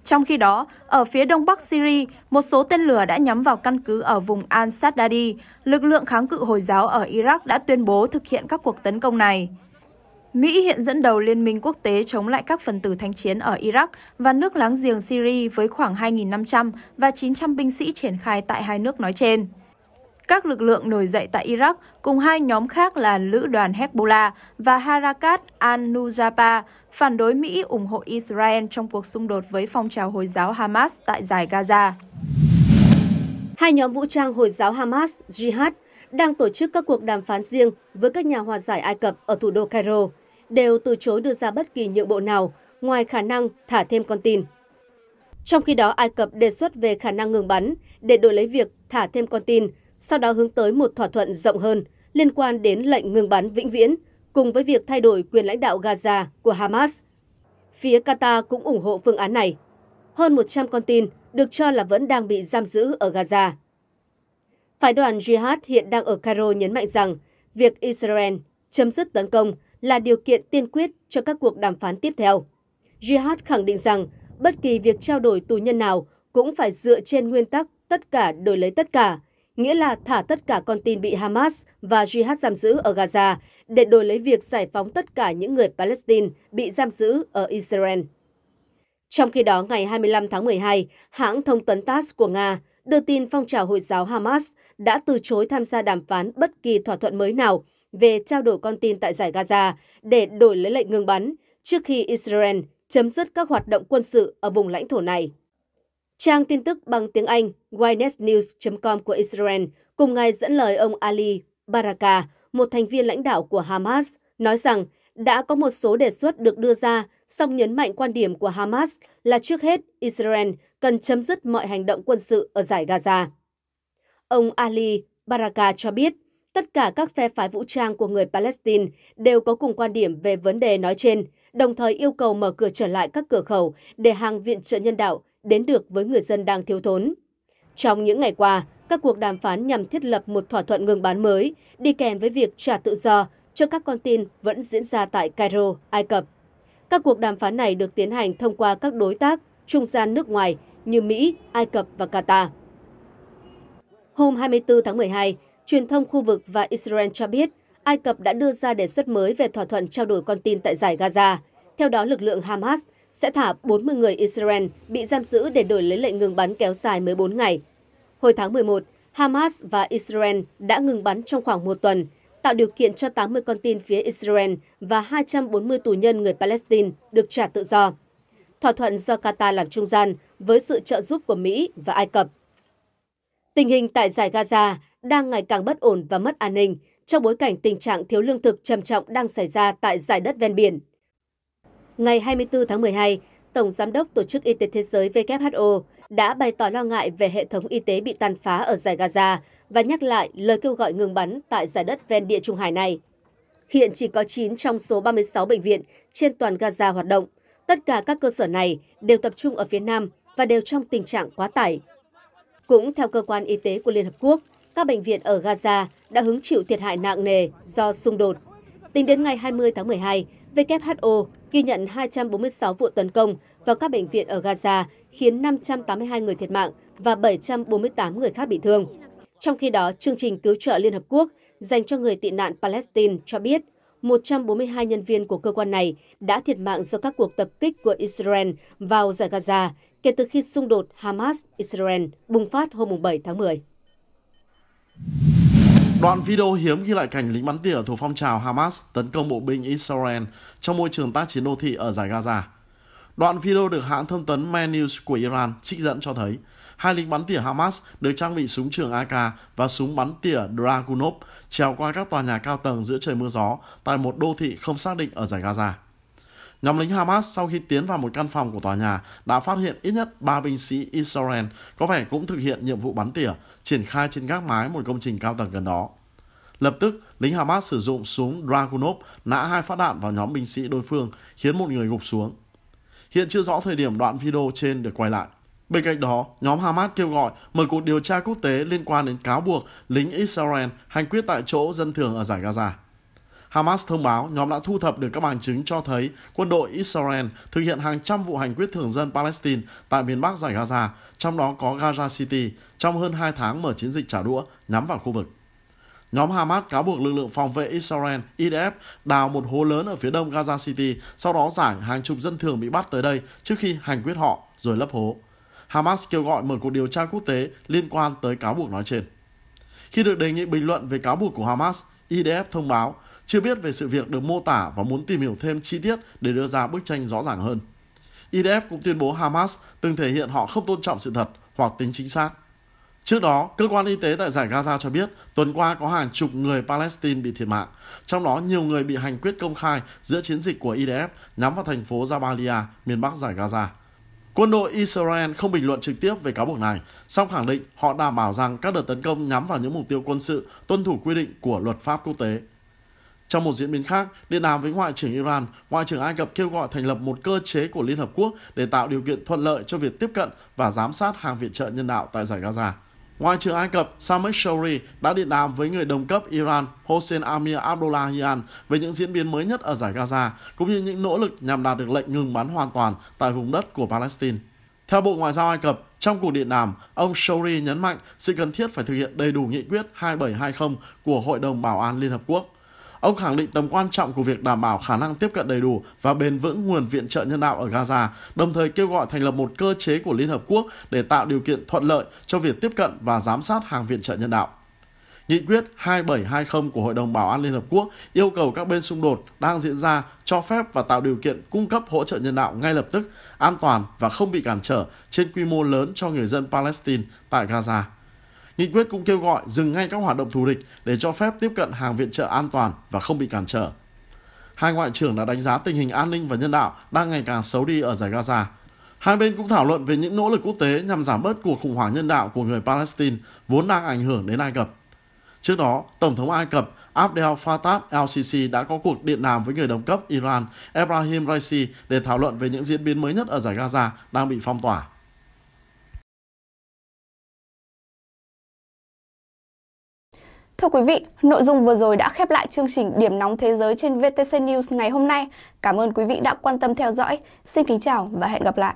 Trong khi đó, ở phía đông bắc Syria, một số tên lửa đã nhắm vào căn cứ ở vùng al sadadi Lực lượng kháng cự Hồi giáo ở Iraq đã tuyên bố thực hiện các cuộc tấn công này. Mỹ hiện dẫn đầu Liên minh quốc tế chống lại các phần tử thánh chiến ở Iraq và nước láng giềng Syria với khoảng 2.500 và 900 binh sĩ triển khai tại hai nước nói trên. Các lực lượng nổi dậy tại Iraq cùng hai nhóm khác là Lữ đoàn Hezbollah và Harakat al-Nujaba phản đối Mỹ ủng hộ Israel trong cuộc xung đột với phong trào Hồi giáo Hamas tại giải Gaza. Hai nhóm vũ trang Hồi giáo Hamas, Jihad, đang tổ chức các cuộc đàm phán riêng với các nhà hòa giải Ai Cập ở thủ đô Cairo đều từ chối đưa ra bất kỳ nhượng bộ nào ngoài khả năng thả thêm con tin. Trong khi đó, Ai Cập đề xuất về khả năng ngừng bắn để đổi lấy việc thả thêm con tin, sau đó hướng tới một thỏa thuận rộng hơn liên quan đến lệnh ngừng bắn vĩnh viễn cùng với việc thay đổi quyền lãnh đạo Gaza của Hamas. Phía Qatar cũng ủng hộ phương án này. Hơn 100 con tin được cho là vẫn đang bị giam giữ ở Gaza. Phái đoàn Jihad hiện đang ở Cairo nhấn mạnh rằng việc Israel chấm dứt tấn công là điều kiện tiên quyết cho các cuộc đàm phán tiếp theo. Jihad khẳng định rằng bất kỳ việc trao đổi tù nhân nào cũng phải dựa trên nguyên tắc tất cả đổi lấy tất cả, nghĩa là thả tất cả con tin bị Hamas và Jihad giam giữ ở Gaza để đổi lấy việc giải phóng tất cả những người Palestine bị giam giữ ở Israel. Trong khi đó, ngày 25 tháng 12, hãng thông tấn TASS của Nga đưa tin phong trào Hồi giáo Hamas đã từ chối tham gia đàm phán bất kỳ thỏa thuận mới nào về trao đổi con tin tại giải Gaza để đổi lấy lệnh ngừng bắn trước khi Israel chấm dứt các hoạt động quân sự ở vùng lãnh thổ này. Trang tin tức bằng tiếng Anh YNetNews.com của Israel cùng ngày dẫn lời ông Ali Baraka, một thành viên lãnh đạo của Hamas, nói rằng đã có một số đề xuất được đưa ra, song nhấn mạnh quan điểm của Hamas là trước hết Israel cần chấm dứt mọi hành động quân sự ở giải Gaza. Ông Ali Baraka cho biết, Tất cả các phe phái vũ trang của người Palestine đều có cùng quan điểm về vấn đề nói trên, đồng thời yêu cầu mở cửa trở lại các cửa khẩu để hàng viện trợ nhân đạo đến được với người dân đang thiếu thốn. Trong những ngày qua, các cuộc đàm phán nhằm thiết lập một thỏa thuận ngừng bắn mới, đi kèm với việc trả tự do cho các con tin vẫn diễn ra tại Cairo, Ai Cập. Các cuộc đàm phán này được tiến hành thông qua các đối tác, trung gian nước ngoài như Mỹ, Ai Cập và Qatar. Hôm 24 tháng 12, Truyền thông khu vực và Israel cho biết, Ai Cập đã đưa ra đề xuất mới về thỏa thuận trao đổi con tin tại giải Gaza. Theo đó, lực lượng Hamas sẽ thả 40 người Israel bị giam giữ để đổi lấy lệnh ngừng bắn kéo dài 14 ngày. Hồi tháng 11, Hamas và Israel đã ngừng bắn trong khoảng một tuần, tạo điều kiện cho 80 con tin phía Israel và 240 tù nhân người Palestine được trả tự do. Thỏa thuận do Qatar làm trung gian với sự trợ giúp của Mỹ và Ai Cập. Tình hình tại giải Gaza đang ngày càng bất ổn và mất an ninh trong bối cảnh tình trạng thiếu lương thực trầm trọng đang xảy ra tại giải đất ven biển. Ngày 24 tháng 12, Tổng Giám đốc Tổ chức Y tế Thế giới WHO đã bày tỏ lo ngại về hệ thống y tế bị tàn phá ở giải Gaza và nhắc lại lời kêu gọi ngừng bắn tại giải đất ven địa Trung Hải này. Hiện chỉ có 9 trong số 36 bệnh viện trên toàn Gaza hoạt động. Tất cả các cơ sở này đều tập trung ở phía Nam và đều trong tình trạng quá tải. Cũng theo cơ quan y tế của Liên Hợp Quốc, các bệnh viện ở Gaza đã hứng chịu thiệt hại nặng nề do xung đột. Tính đến ngày 20 tháng 12, WHO ghi nhận 246 vụ tấn công vào các bệnh viện ở Gaza, khiến 582 người thiệt mạng và 748 người khác bị thương. Trong khi đó, chương trình cứu trợ Liên Hợp Quốc dành cho người tị nạn Palestine cho biết 142 nhân viên của cơ quan này đã thiệt mạng do các cuộc tập kích của Israel vào giải Gaza kể từ khi xung đột Hamas-Israel bùng phát hôm 7 tháng 10. Đoạn video hiếm ghi lại cảnh lính bắn tỉa thuộc phong trào Hamas tấn công bộ binh Israel trong môi trường tác chiến đô thị ở giải Gaza. Đoạn video được hãng thông tấn Man News của Iran trích dẫn cho thấy hai lính bắn tỉa Hamas được trang bị súng trường AK và súng bắn tỉa Dragunov trèo qua các tòa nhà cao tầng giữa trời mưa gió tại một đô thị không xác định ở giải Gaza. Nhóm lính Hamas sau khi tiến vào một căn phòng của tòa nhà đã phát hiện ít nhất 3 binh sĩ Israel có vẻ cũng thực hiện nhiệm vụ bắn tỉa triển khai trên gác mái một công trình cao tầng gần đó. Lập tức, lính Hamas sử dụng súng Dragunov nã hai phát đạn vào nhóm binh sĩ đối phương khiến một người gục xuống. Hiện chưa rõ thời điểm đoạn video trên được quay lại. Bên cạnh đó, nhóm Hamas kêu gọi mở cuộc điều tra quốc tế liên quan đến cáo buộc lính Israel hành quyết tại chỗ dân thường ở giải Gaza. Hamas thông báo nhóm đã thu thập được các bằng chứng cho thấy quân đội Israel thực hiện hàng trăm vụ hành quyết thường dân Palestine tại miền Bắc giải Gaza, trong đó có Gaza City, trong hơn 2 tháng mở chiến dịch trả đũa nhắm vào khu vực. Nhóm Hamas cáo buộc lực lượng phòng vệ Israel IDF đào một hố lớn ở phía đông Gaza City, sau đó giải hàng chục dân thường bị bắt tới đây trước khi hành quyết họ rồi lấp hố. Hamas kêu gọi mở cuộc điều tra quốc tế liên quan tới cáo buộc nói trên. Khi được đề nghị bình luận về cáo buộc của Hamas, IDF thông báo chưa biết về sự việc được mô tả và muốn tìm hiểu thêm chi tiết để đưa ra bức tranh rõ ràng hơn. IDF cũng tuyên bố Hamas từng thể hiện họ không tôn trọng sự thật hoặc tính chính xác. Trước đó, cơ quan y tế tại giải Gaza cho biết tuần qua có hàng chục người Palestine bị thiệt mạng, trong đó nhiều người bị hành quyết công khai giữa chiến dịch của IDF nhắm vào thành phố Jabalia, miền bắc giải Gaza. Quân đội Israel không bình luận trực tiếp về cáo buộc này, song khẳng định họ đảm bảo rằng các đợt tấn công nhắm vào những mục tiêu quân sự tuân thủ quy định của luật pháp quốc tế. Trong một diễn biến khác, điện đàm với Ngoại trưởng Iran, Ngoại trưởng Ai Cập kêu gọi thành lập một cơ chế của Liên Hợp Quốc để tạo điều kiện thuận lợi cho việc tiếp cận và giám sát hàng viện trợ nhân đạo tại giải Gaza. Ngoại trưởng Ai Cập Sameh Shouri đã điện đàm với người đồng cấp Iran Hossein Amir Abdullahian về những diễn biến mới nhất ở giải Gaza, cũng như những nỗ lực nhằm đạt được lệnh ngừng bắn hoàn toàn tại vùng đất của Palestine. Theo Bộ Ngoại giao Ai Cập, trong cuộc điện đàm, ông Shouri nhấn mạnh sự cần thiết phải thực hiện đầy đủ nghị quyết 2720 của Hội đồng Bảo an Liên Hợp Quốc – Ông khẳng định tầm quan trọng của việc đảm bảo khả năng tiếp cận đầy đủ và bền vững nguồn viện trợ nhân đạo ở Gaza, đồng thời kêu gọi thành lập một cơ chế của Liên Hợp Quốc để tạo điều kiện thuận lợi cho việc tiếp cận và giám sát hàng viện trợ nhân đạo. Nghị quyết 2720 của Hội đồng Bảo an Liên Hợp Quốc yêu cầu các bên xung đột đang diễn ra cho phép và tạo điều kiện cung cấp hỗ trợ nhân đạo ngay lập tức, an toàn và không bị cản trở trên quy mô lớn cho người dân Palestine tại Gaza. Nghị quyết cũng kêu gọi dừng ngay các hoạt động thù địch để cho phép tiếp cận hàng viện trợ an toàn và không bị cản trở. Hai ngoại trưởng đã đánh giá tình hình an ninh và nhân đạo đang ngày càng xấu đi ở giải Gaza. Hai bên cũng thảo luận về những nỗ lực quốc tế nhằm giảm bớt cuộc khủng hoảng nhân đạo của người Palestine vốn đang ảnh hưởng đến Ai Cập. Trước đó, Tổng thống Ai Cập Abdel Fattah el-Sisi đã có cuộc điện đàm với người đồng cấp Iran Ebrahim Raisi để thảo luận về những diễn biến mới nhất ở giải Gaza đang bị phong tỏa. Thưa quý vị, nội dung vừa rồi đã khép lại chương trình Điểm nóng thế giới trên VTC News ngày hôm nay. Cảm ơn quý vị đã quan tâm theo dõi. Xin kính chào và hẹn gặp lại.